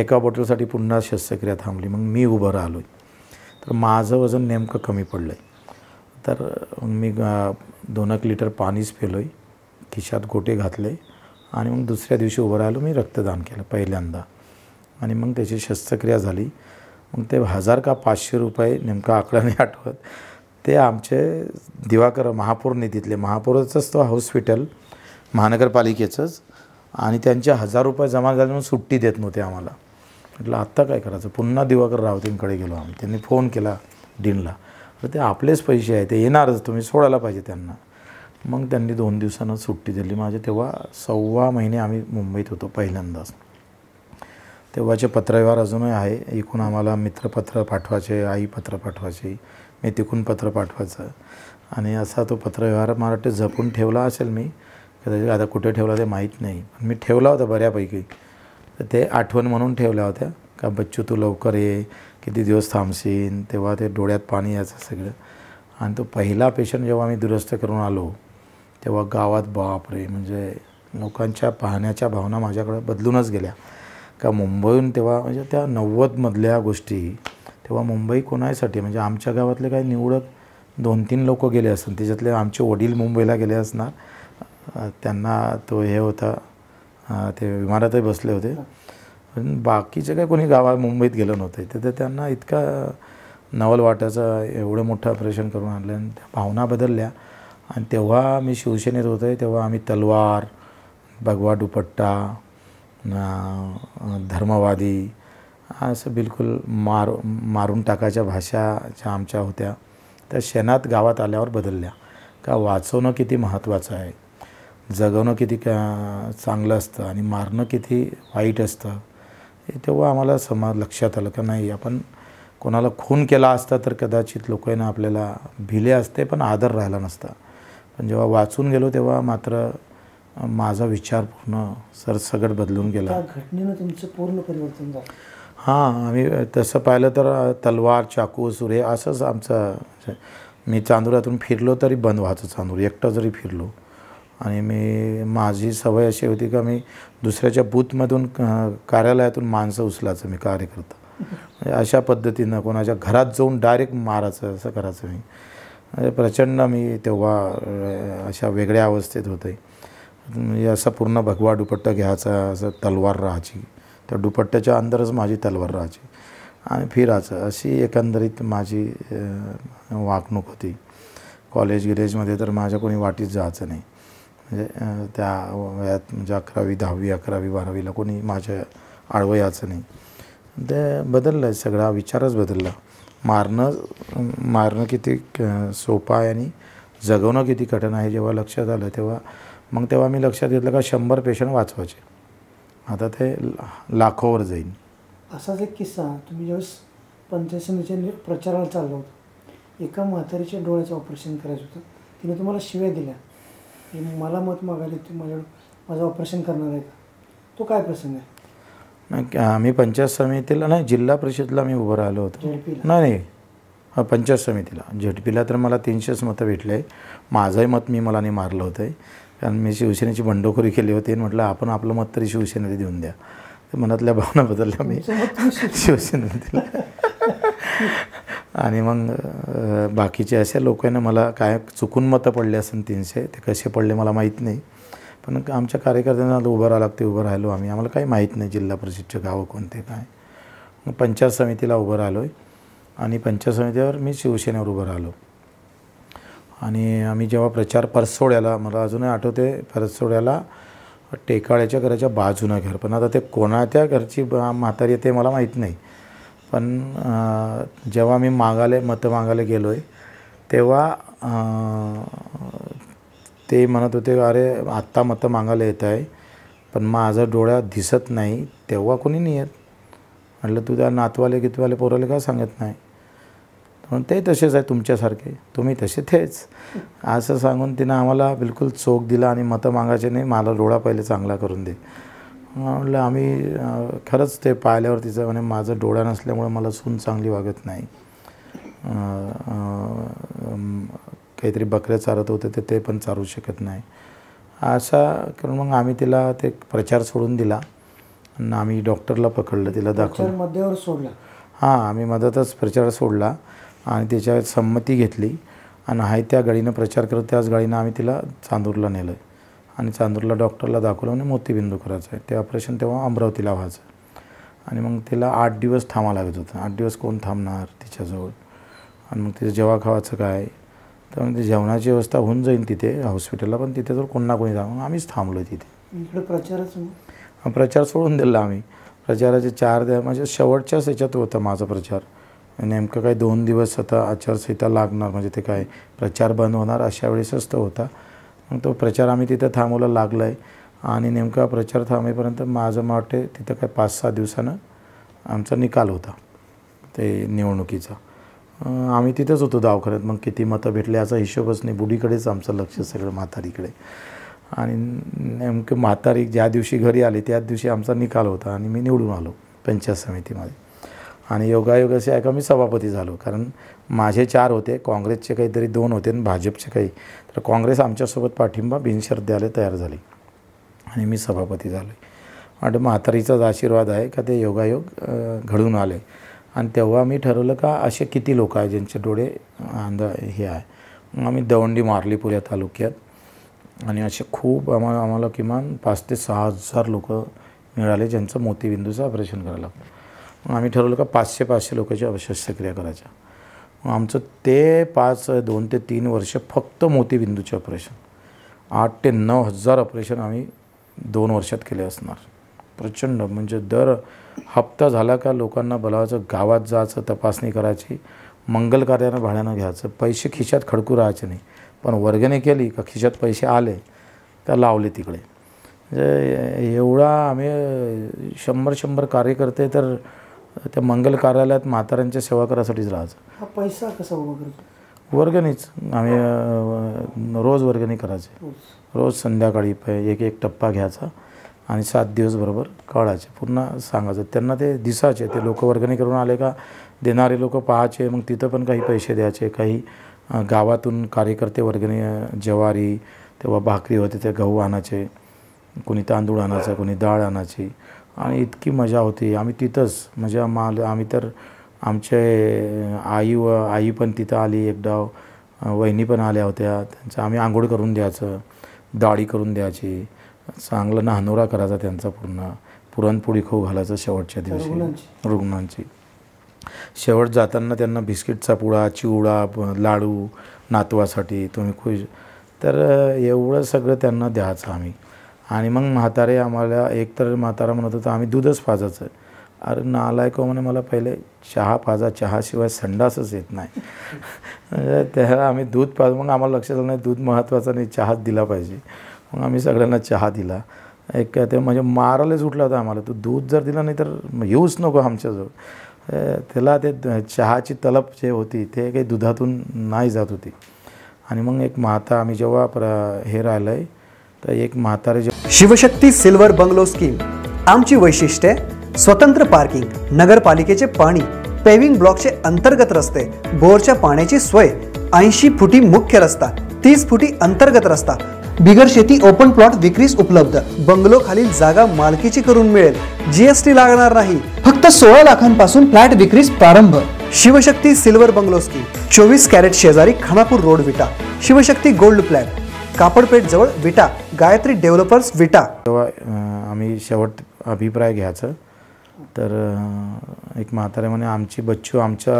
एका बॉटलसाठी पुन्हा शस्त्रक्रिया थांबली मग मी उभं राहिलो तर माझं वजन नेमकं कमी पडलं आहे तर मी दोन एक लिटर पाणीच पेलो आहे खिशात गोटे घातले आणि मग दुसऱ्या दिवशी उभं राहिलो मी रक्तदान केलं पहिल्यांदा आणि मग त्याची शस्त्रक्रिया झाली मग ते हजार का पाचशे रुपये नेमका आकडा आठवत ते आमचे दिवाकर महापौर निधीतले महापौरचंच तो हॉस्पिटल महानगरपालिकेचंच आणि त्यांचे हजार रुपये जमा झाले म्हणून सुट्टी देत नव्हते आम्हाला म्हटलं आत्ता काय करायचं पुन्हा दिवाकर रावतींकडे गेलो आम्ही त्यांनी फोन केला डीनला ते आपलेच पैसे आहे ते येणारच तुम्ही सोडायला पाहिजे त्यांना मग त्यांनी दोन दिवसानं सुट्टी दिली माझे तेव्हा सव्वा महिने आम्ही मुंबईत होतो पहिल्यांदाच तेव्हाचे पत्रव्यवहार अजूनही आहे एकूण आम्हाला मित्रपत्र पाठवायचे आई पत्र पाठवायचे मी तिकून पत्र पाठवायचं आणि असा तो पत्रव्यवहार मराठी जपून ठेवला असेल मी कदाचित आता कुठे ठेवला ते माहीत नाही पण मी ठेवला होता बऱ्यापैकी तर ते आठवण म्हणून ठेवल्या होत्या का बच्चू तू लवकर ये किती दिवस थांबशीन तेव्हा ते डोळ्यात पाणी यायचं सगळं आणि तो पहिला पेशंट जेव्हा मी दुरुस्त करून आलो तेव्हा गावात बापरे म्हणजे लोकांच्या पाहण्याच्या भावना माझ्याकडे बदलूनच गेल्या का मुंबईहून तेव्हा म्हणजे त्या नव्वदमधल्या गोष्टी तेव्हा मुंबई कोणासाठी म्हणजे आमच्या गावातले काही निवडक दोन तीन लोक गेले असतात त्याच्यातले आमचे वडील मुंबईला गेले असणार त्यांना तो हे होता ते विमानातही बसले होते पण बाकीचे काय कोणी गावा मुंबईत गेलं नव्हते ते त्यांना इतका नवल वाटायचं एवढं मोठं ऑपरेशन करून आणलं आणि त्या भावना बदलल्या आणि तेव्हा आम्ही शिवसेनेत होते तेव्हा आम्ही तलवार भगवा दुपट्टा धर्मवादी असं बिलकुल मार मारून टाकायच्या भाषा ज्या आमच्या होत्या त्या शेणात गावात आल्यावर बदलल्या का वाचवणं किती महत्त्वाचं आहे जगवणं किती का चांगलं असतं आणि मारणं किती वाईट असतं हे तेव्हा आम्हाला समाज लक्षात आलं का नाही आपण कोणाला खून केला असता तर कदाचित लोकांना आपल्याला भिले असते पण आदर राहिला नसता पण जेव्हा वाचून गेलो तेव्हा मात्र माझा विचार पूर्ण सरसगट बदलून गेला घटनेनं तुमचं पूर्ण परिवर्तन झालं हां आम्ही तसं पाहिलं तर तलवार चाकू सुरे असंच आमचं मी चांदुरातून फिरलो तरी बंद व्हायचं चांदूर एकटं जरी फिरलो आणि मी माझी सवय अशी होती का मी दुसऱ्याच्या बूथमधून कार्यालयातून माणसं उचलायचं मी करतो म्हणजे अशा पद्धतीनं कोणाच्या घरात जाऊन डायरेक्ट मारायचं असं करायचं मी म्हणजे प्रचंड मी तेव्हा अशा वेगळ्या अवस्थेत होते म्हणजे असा पूर्ण भगवा दुपट्टा घ्यायचा असं तलवार राहायची त्या दुपट्ट्याच्या अंदरच माझी तलवार राहायची आणि फिरायचं अशी एकंदरीत माझी वागणूक होती कॉलेज गिरेजमध्ये तर माझ्या कोणी वाटीत जायचं नाही म्हणजे त्या वयात म्हणजे अकरावी दहावी अकरावी बारावीला कोणी माझ्या आळवयाचं नाही ते बदललं आहे सगळा विचारच बदलला मारणं मारणं किती सोपं आहे आणि जगवणं किती कठीण आहे जेव्हा लक्षात आलं तेव्हा मग तेव्हा मी लक्षात घेतलं का शंभर पेशंट वाचवायचे आता ते लाखोवर जाईल असाच एक किस्सा तुम्ही ज्यावेळेस मी प्रचाराला चाललो होतो एका म्हातारीच्या डोळ्याचं ऑपरेशन करायचं होतं तिने तुम्हाला शिव्या दिल्या की मला मत मागायला तू माझ्या माझं ऑपरेशन करणार आहे का तो काय प्रसंग आहे नाही आम्ही पंचायत समितीला नाही जिल्हा परिषदला मी उभं राहिलो होतो नाही नाही हा पंचायत समितीला झेडपीला तर मला तीनशेच मतं भेटले आहे माझंही मत मी मला नाही मारलं होतं आहे कारण मी शिवसेनेची बंडखोरी केली होती आणि म्हटलं आपण आपलं मत तरी शिवसेनेला देऊन द्या मनातल्या भावना बदलल्या मी शिवसेनेला आणि मग बाकीचे आहे ना मला काय चुकून मतं पडले असेल तीनशे ते कसे पडले मला माहीत नाही पण आमच्या कार्यकर्त्यांना उभं राहा लागते उभं राहिलो आम्ही आम्हाला काही माहीत नाही जिल्हा परिषदचे गावं कोणते काय मग पंचायत समितीला उभं राहिलो आहे आणि पंचायत समितीवर मी शिवसेनेवर उभं राहिलो आणि आम्ही जेव्हा प्रचार परसोड्याला मला अजूनही आठवते परसोड्याला टेकाळ्याच्या घराच्या बाजूनं घर पण आता ते कोणाच्या घरची म्हातारी ते मला माहीत नाही पण जेव्हा मी मागाले मतं मागायला गेलो आहे तेव्हा ते म्हणत होते अरे आत्ता मतं मागायला येत आहे पण माझा डोळा दिसत नाही तेव्हा कोणी नाही येत म्हटलं तू त्या नातवाले गीतवाले पोराले का सांगत नाही म्हणून ते तसेच आहे तुमच्यासारखे तुम्ही तसे तेच असं सांगून तिनं आम्हाला बिलकुल चोख दिला आणि मतं मागायचे नाही मला डोळा पहिले चांगला करून दे म्हटलं आम्ही खरंच ते पाहिल्यावर तिचं म्हणजे माझं डोळा नसल्यामुळं मला सून चांगली वागत नाही काहीतरी बकऱ्या चारत होते तर ते पण चारू शकत नाही असा करून मग आम्ही तिला ते प्रचार सोडून दिला आणि आम्ही डॉक्टरला पकडलं तिला दाखवलं मध्यावर सोडला हां आम्ही मधातच प्रचार सोडला आणि त्याच्या संमती घेतली आणि आहे त्या गाडीनं प्रचार करत त्याच गाडीनं आम्ही तिला चांदूरला नेलं आणि चांदूरला डॉक्टरला दाखवलं म्हणजे मोतीबिंदू करायचं आहे ते ऑपरेशन तेव्हा अमरावतीला व्हायचं आणि मग तिला आठ दिवस थांबा लागत होतं आठ दिवस कोण थांबणार तिच्याजवळ आणि मग तिचं जेवा खावायचं काय तर मग जेवणाची व्यवस्था होऊन जाईल तिथे हॉस्पिटलला पण तिथे जर कोण ना कोणी थांब आम्हीच थांबलो तिथे इकडे प्रचारच प्रचार सोडून दिला आम्ही प्रचाराचे चार दिवस म्हणजे शेवटच्याच ह्याच्यात होता माझा प्रचार नेमकं काही दोन दिवस आता आचारसंहिता लागणार म्हणजे ते काय प्रचार बंद होणार अशा वेळेसच तो होता मग तो प्रचार आम्ही तिथं थांबवला लागला आहे आणि नेमका प्रचार थांबेपर्यंत माझं मला वाटते तिथं काय पाच सहा दिवसानं आमचा निकाल होता ते निवडणुकीचा आम्ही तिथंच होतो दवाखान्यात मग किती मतं भेटले याचा हिशोबच नाही बुडीकडेच आमचं लक्ष सगळं म्हातारीकडे आणि नेमकं म्हातारी ज्या दिवशी घरी आली त्याच दिवशी आमचा निकाल होता आणि मी निवडून आलो पंचायत समितीमध्ये आणि योगायोग असे आहे मी सभापती झालो कारण माझे चार होते काँग्रेसचे काहीतरी दोन होते आणि भाजपचे काही तर काँग्रेस आमच्यासोबत पाठिंबा बिनशर्त द्यायला तयार झाली आणि मी सभापती झालो आणि म्हातारीचाच आशीर्वाद आहे का ते योगायोग घडून आले आणि तेव्हा मी ठरवलं का असे किती लोक आहे ज्यांचे डोळे आंध हे आहे मग आम्ही दवंडी मारली पुऱ्या तालुक्यात आणि असे खूप आम्हाला आम्हाला किमान पाच ते सहा हजार लोक मिळाले ज्यांचं मोतीबिंदूचं ऑपरेशन करायला मग आम्ही ठरवलं का पाचशे पाचशे लोकांच्या क्रिया करायच्या आमचं ते पाच दोन ते तीन वर्ष फक्त मोतीबिंदूचे ऑपरेशन आठ ते नऊ हजार ऑपरेशन आम्ही दोन वर्षात केले असणार प्रचंड म्हणजे दर हप्ता झाला का लोकांना बोलावायचं गावात जायचं तपासणी करायची मंगल कार्यानं भाड्यानं घ्यायचं पैसे खिशात खडकू राहायचे नाही पण वर्गाने केली का खिशात पैसे आले का लावले तिकडे म्हणजे एवढा आम्ही शंभर शंभर कार्यकर्ते तर त्या मंगल कार्यालयात म्हाताऱ्यांच्या सेवा करायसाठीच राहायचं पैसा कसा वर्गणीच आम्ही रोज वर्गणी करायचे रोज संध्याकाळी प एक एक टप्पा घ्यायचा आणि सात दिवस बरोबर कळायचे पुन्हा सांगायचं त्यांना ते दिसायचे ते लोक वर्गणी करून आले का देणारे लोक पाहायचे मग तिथं पण काही पैसे द्यायचे काही गावातून कार्यकर्ते वर्गणी जवारी ज्वारी तेव्हा भाकरी होते ते गहू आणायचे कोणी तांदूळ आणायचा कोणी डाळ आणायची आणि इतकी मजा होती आम्ही तिथंच म्हणजे माल आम्ही तर आमचे आई व आई पण तिथं आली एकदा वहिनी पण आल्या होत्या त्यांचं आम्ही आंघोळ करून द्यायचं दाढी करून द्यायची चांगलं नहानोरा करायचा त्यांचा पूर्ण पुरणपोळी खाऊ घालायचं शेवटच्या दिवशी रुग्णांची शेवट जाताना त्यांना बिस्किटचा पुडा चिवडा लाडू नातवासाठी तुम्ही खुश तर एवढं सगळं त्यांना द्यायचं आम्ही आणि मग म्हातारे आम्हाला एकतर म्हातारा म्हणत होता आम्ही दूधच पाजायचं अरे नालायको म्हणे मला पहिले चहा पाजा चहाशिवाय संडासच येत नाही <laughs> म्हणजे त्याला आम्ही दूध पाज मग आम्हाला लक्षात आलं नाही दूध महत्त्वाचं नाही चहाच दिला पाहिजे मग आम्ही सगळ्यांना चहा दिला एक ते म्हणजे मारायलाच उठला होता आम्हाला तू दूध जर दिला नाही तर येऊच नको आमच्याजवळ त्याला ते चहाची तलप जे होती ते काही दुधातून नाही जात होती आणि मग एक म्हाता आम्ही जेव्हा प्र हे राहिलं आहे तर एक म्हातारे शिवशक्ती सिल्वर बंगलो स्कीम आमची वैशिष्ट्ये स्वतंत्र पार्किंग नगरपालिकेचे पाणी पेविंग ब्लॉकचे अंतर्गत रस्ते बोरच्या पाण्याची सोय ऐंशी फुटी मुख्य रस्ता तीस फुटी अंतर्गत रस्ता बिगर शेती ओपन प्लॉट विक्रीस उपलब्ध बंगलो खालील जागा मालकीची करून मिळेल जीएसटी लागणार नाही फक्त सोळा लाखांपासून फ्लॅट विक्रीस प्रारंभ शिवशक्ती सिल्वर बंगलो स्कीम चोवीस कॅरेट शेजारी खानापूर रोड विटा शिवशक्ती गोल्ड फ्लॅट कापडपेठजवळ विटा गायत्री डेव्हलपर्स विटा तेव्हा आम्ही शेवट अभिप्राय घ्यायचं तर एक म्हातारे म्हणे आमची बच्चू आमच्या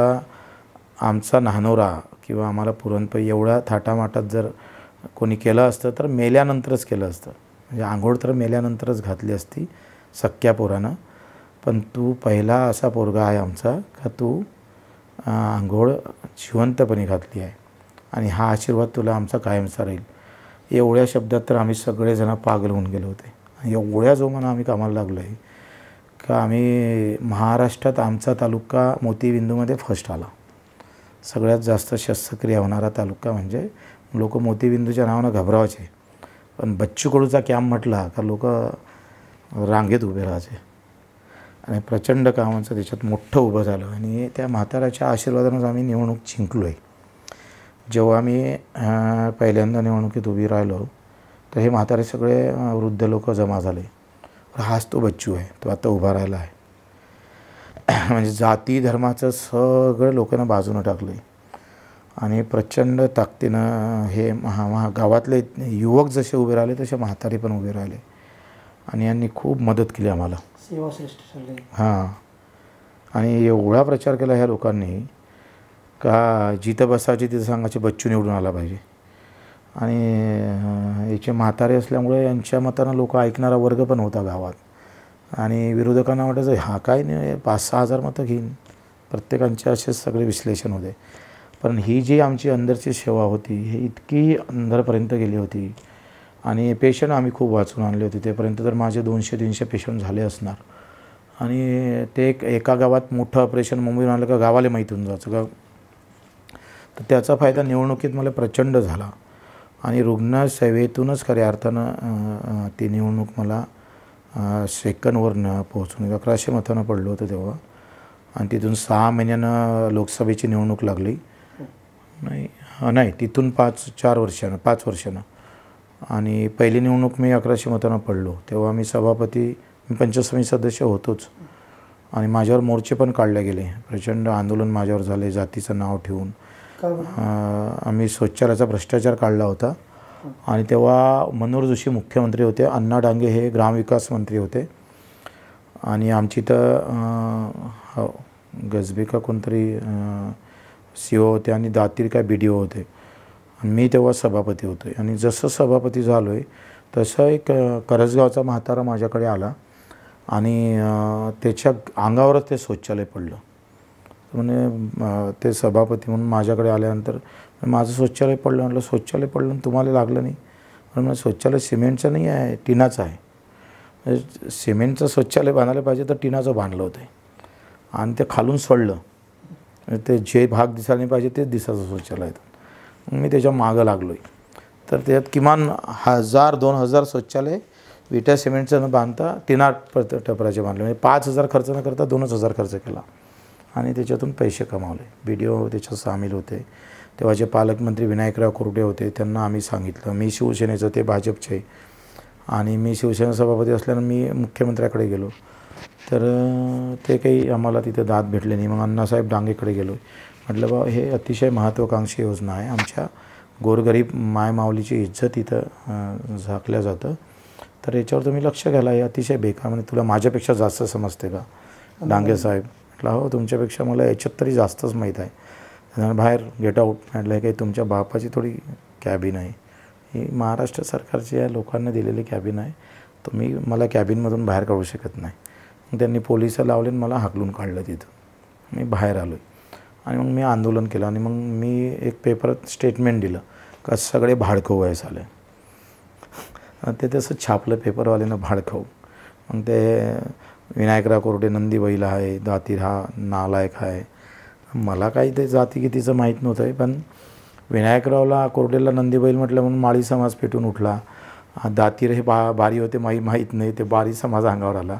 आमचा नहानोरा किंवा आम्हाला पुरणपोळी एवढ्या थाटामाटात जर कोणी केलं असतं तर मेल्यानंतरच केलं असतं म्हणजे आंघोळ तर मेल्यानंतरच घातली असती सख्या पोरानं पण तू पहिला असा पोरगा आहे आमचा का तू आंघोळ शिवंतपणे घातली आहे आणि हा आशीर्वाद तुला आमचा कायमचा राहील एवढ्या शब्दात तर आम्ही सगळेजण पागल होऊन गेलो होते एवढ्या जोमानं आम्ही कामाला लागलो आहे का आम्ही महाराष्ट्रात आमचा तालुका मोतीबिंदूमध्ये फर्स्ट आला सगळ्यात जास्त शस्त्रक्रिया होणारा तालुका म्हणजे लोक मोतीबिंदूच्या नावानं घबरावायचे पण बच्चू कडूचा कॅम्प म्हटला का लोक रांगेत उभे राहायचे आणि प्रचंड कामाचं त्याच्यात मोठं उभं झालं आणि त्या म्हाताऱ्याच्या आशीर्वादानंच आम्ही निवडणूक जिंकलो आहे जेव्हा मी पहिल्यांदा निवडणुकीत उभी राहिलो तर हे म्हातारे सगळे वृद्ध लोक जमा झाले हाच तो बच्चू आहे तो आता उभा राहिला आहे <clears throat> म्हणजे जाती धर्माचं सगळं लोकांना बाजूनं टाकलं आहे आणि प्रचंड ताकदीनं हे महा महा गावातले युवक जसे उभे राहिले तसे म्हातारे पण उभे राहिले आणि यांनी खूप मदत केली आम्हाला हां आणि एवढा प्रचार केला ह्या लोकांनी का जिथं बसायचे तिथं सांगायचे बच्चू निवडून आला पाहिजे आणि याचे म्हातारे असल्यामुळे यांच्या मतानं लोक ऐकणारा वर्ग पण होता गावात आणि विरोधकांना वाटायचं हा काय नाही पाच सहा हजार मतं घेईन प्रत्येकांचे असेच सगळे विश्लेषण होते पण ही जी आमची अंदरची सेवा होती ही इतकी अंदरपर्यंत गेली होती आणि पेशंट आम्ही खूप वाचून आणले होते तेपर्यंत तर माझे दोनशे तीनशे पेशंट झाले असणार आणि ते एक एका गावात मोठं ऑपरेशन मुंबईहून आलं का गावाला माहीत होऊन जायचं का तर त्याचा फायदा निवडणुकीत मला प्रचंड झाला आणि रुग्णसेवेतूनच खऱ्या अर्थानं ती निवडणूक मला न पोहोचून अकराशे मतानं पडलो होतं तेव्हा आणि तिथून सहा महिन्यानं लोकसभेची निवडणूक लागली नाही नाही तिथून पाच चार वर्षानं पाच वर्षानं आणि पहिली निवडणूक मी अकराशे मतानं पडलो तेव्हा मी सभापती मी पंचसमी सदस्य होतोच आणि माझ्यावर मोर्चे पण काढले गेले प्रचंड आंदोलन माझ्यावर झाले जातीचं नाव ठेवून आम्ही स्वच्छाराचा भ्रष्टाचार काढला होता आणि तेव्हा मनोहर जोशी मुख्यमंत्री होते अण्णा डांगे हे ग्रामविकास मंत्री होते आणि आमची तर हो, गजबे का कोणतरी सी ओ e होते आणि दातीर काय बी डी ओ होते आणि मी तेव्हा सभापती होतो आहे आणि जसं सभापती झालो आहे तसं एक करजगावचा म्हातारा माझ्याकडे आला आणि त्याच्या अंगावरच ते शौचालय पडलं म्हणजे ते सभापती म्हणून माझ्याकडे आल्यानंतर माझं शौचालय पडलं म्हटलं शौचालय पडलं तुम्हाला लागलं नाही म्हणून म्हणजे शौचालय सिमेंटचं नाही आहे टिनाचं आहे म्हणजे सिमेंटचं शौचालय बांधायला पाहिजे तर टिनाचं बांधलं होतं आणि ते खालून सोडलं म्हणजे ते जे भाग दिसायला नाही पाहिजे तेच दिसायचं शौचालय मी त्याच्या मागं लागलो आहे तर त्यात किमान हजार दोन हजार शौचालय विटा सिमेंटचं न बांधता टिना टपराचे बांधले म्हणजे पाच हजार खर्च न करता दोनच हजार खर्च केला आणि त्याच्यातून पैसे कमावले बी डी ओ त्याच्यात सामील होते तेव्हा जे पालकमंत्री विनायकराव कुरडे होते त्यांना आम्ही सांगितलं मी शिवसेनेचं ते भाजपचे आणि मी शिवसेना सभापती असल्यानं मी मुख्यमंत्र्याकडे गेलो तर ते काही आम्हाला तिथे दाद भेटले नाही मग अण्णासाहेब डांगेकडे गेलो म्हटलं बा हे अतिशय महत्त्वाकांक्षी योजना आहे आमच्या गोरगरीब मायमावलीची इज्जत इथं झाकल्या जातं तर याच्यावर तुम्ही लक्ष घ्यायला हे अतिशय बेकार म्हणजे तुला माझ्यापेक्षा जास्त समजते का डांगेसाहेब हो. म्हटलं हो तुमच्यापेक्षा मला याच्यात तरी जास्तच माहीत आहे बाहेर गेट आऊट म्हटलं काही तुमच्या बापाची थोडी कॅबिन आहे ही महाराष्ट्र सरकारची या लोकांना दिलेली कॅबिन आहे तर मी मला कॅबिनमधून बाहेर काढू शकत नाही त्यांनी पोलिसं लावले मला हाकलून काढलं तिथं मी बाहेर आलो आणि मग मी आंदोलन केलं आणि मग मी एक पेपर स्टेटमेंट दिलं का सगळे भाडखऊ आहे आले <laughs> ते तसं छापलं पेपरवाल्यानं भाडखऊ मग ते विनायकराव कोरडे बैल आहे दातीर हा नालायक आहे मला काही ते जाती कितीचं माहीत नव्हतं आहे पण विनायकरावला कोरडेला बैल म्हटलं म्हणून माळी समाज पेटून उठला दातीर हे बा बारी होते माही माहीत नाही ते बारी समाज अंगावर आला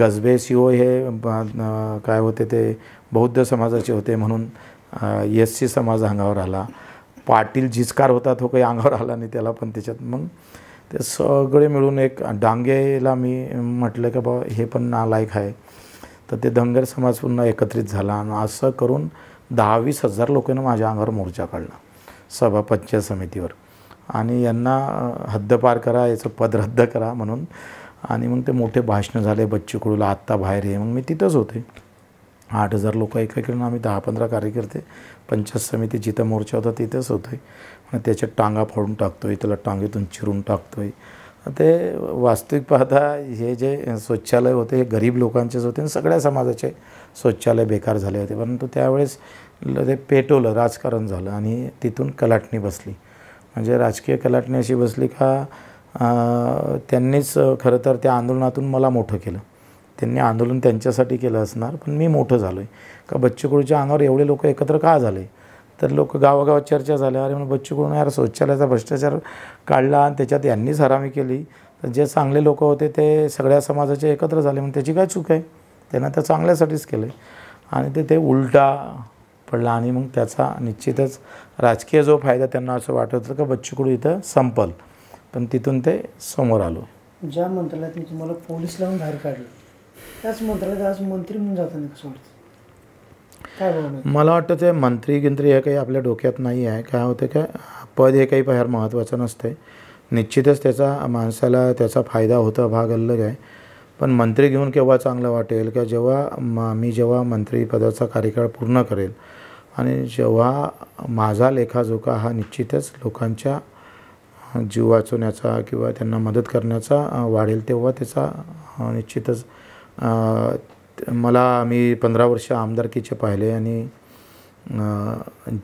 गजबे शिओ हे काय होते ते बौद्ध समाजाचे होते म्हणून एस समाज अंगावर आला पाटील झिचकार होता तो काही अंगावर आला नाही त्याला पण त्याच्यात मग ते सगळे मिळून एक डांगेला मी म्हटलं की बाबा हे पण नालायक आहे तर ते धनगर समाज पुन्हा एकत्रित झाला आणि असं करून दहा वीस हजार लोकांना माझ्या अंगावर मोर्चा काढला सभा पंचायत समितीवर आणि यांना हद्दपार करा याचं पद रद्द करा म्हणून आणि मग ते मोठे भाषण झाले बच्चू कुळूला आत्ता बाहेर आहे मग मी तिथंच होते आठ हजार लोक एक आम्ही दहा पंधरा कार्यकर्ते पंचायत समिती जिथं मोर्चा होता होतो होते त्याच्या टांगा फोडून टाकतो आहे त्याला टांगेतून चिरून टाकतो आहे ते वास्तविक पाहता हे जे शौचालय होते हे गरीब लोकांचेच होते आणि सगळ्या समाजाचे शौचालय बेकार झाले होते परंतु त्यावेळेस ते पेटवलं राजकारण झालं आणि तिथून कलाटणी बसली म्हणजे राजकीय कलाटणी अशी बसली का त्यांनीच खरं तर त्या आंदोलनातून मला मोठं केलं त्यांनी आंदोलन त्यांच्यासाठी केलं असणार पण मी मोठं झालो आहे का बच्चूकडूच्या अंगावर एवढे लोक एकत्र का झाले तर लोक गावागावात चर्चा झाल्या अरे म्हणून बच्चू यार शौचालयाचा भ्रष्टाचार काढला आणि त्याच्यात यांनीच हरामी केली तर जे चांगले लोक होते ते सगळ्या समाजाचे एकत्र झाले म्हणून त्याची काय चूक आहे त्यांना त्या चांगल्यासाठीच केलं आणि ते ते उलटा पडला आणि मग त्याचा निश्चितच राजकीय जो फायदा त्यांना असं वाटत होतं का बच्चूकडू इथं संपल पण तिथून ते समोर आलो ज्या मंत्रालयात तुम्हाला पोलीस लावून बाहेर काढलं त्याच मंत्रालयात आज मंत्री म्हणून जाताना मला वाटतं ते मंत्री गिंत्री हे काही आपल्या डोक्यात नाही आहे काय होतं काय पद हे काही फार महत्त्वाचं नसते निश्चितच त्याचा माणसाला त्याचा फायदा होता भाग अलग आहे पण मंत्री घेऊन केव्हा चांगलं वाटेल किंवा जेव्हा मी जेव्हा मंत्रीपदाचा कार्यकाळ पूर्ण करेल आणि जेव्हा माझा लेखाजोखा हा निश्चितच लोकांच्या जीव वाचवण्याचा किंवा त्यांना मदत करण्याचा वाढेल तेव्हा त्याचा निश्चितच मला मी पंधरा वर्ष आमदारकीचे पाहिले आणि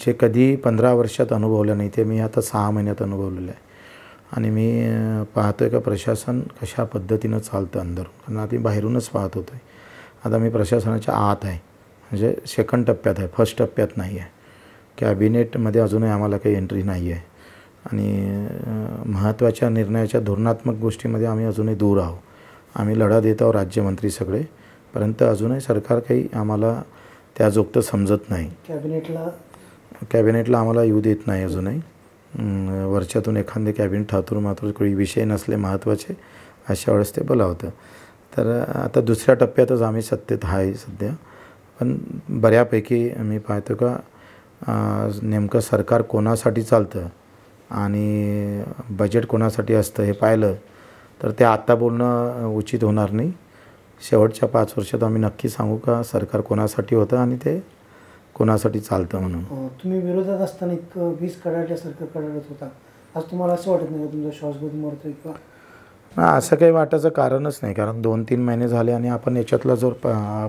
जे कधी पंधरा वर्षात अनुभवलं नाही ते मी आता सहा महिन्यात अनुभवलेलं आहे आणि मी पाहतो आहे का प्रशासन कशा पद्धतीनं चालतं अंदरून कारण मी बाहेरूनच पाहत होतो आहे आता मी प्रशासनाच्या आत आहे म्हणजे सेकंड टप्प्यात आहे फर्स्ट टप्प्यात नाही आहे कॅबिनेटमध्ये अजूनही आम्हाला काही एंट्री नाही आहे आणि महत्त्वाच्या निर्णयाच्या धोरणात्मक गोष्टीमध्ये आम्ही अजूनही दूर आहोत आम्ही लढा देत आहोत राज्यमंत्री सगळे परंतु अजूनही सरकार काही आम्हाला त्याजोगतं समजत नाही कॅबिनेटला कॅबिनेटला आम्हाला येऊ देत नाही अजूनही वर्षातून एखादे कॅबिनेट ठातून मात्र कोणी विषय नसले महत्त्वाचे अशा वेळेस ते बोलावतं तर आता दुसऱ्या टप्प्यातच आम्ही सत्तेत आहे सध्या पण बऱ्यापैकी मी पाहतो का नेमकं सरकार कोणासाठी चालतं आणि बजेट कोणासाठी असतं हे पाहिलं तर ते आत्ता बोलणं उचित होणार नाही शेवटच्या पाच वर्षात आम्ही नक्की सांगू का सरकार कोणासाठी होतं आणि ते कोणासाठी चालतं म्हणून तुम्ही विरोधात असताना इतकं वीस कडाड्या सरकार कडाडत होता आज तुम्हाला असं वाटत नाही तुमचा श्वास घेऊन मरतो किंवा ना असं काही वाटायचं कारणच नाही कारण दोन तीन महिने झाले आणि आपण याच्यातलं जर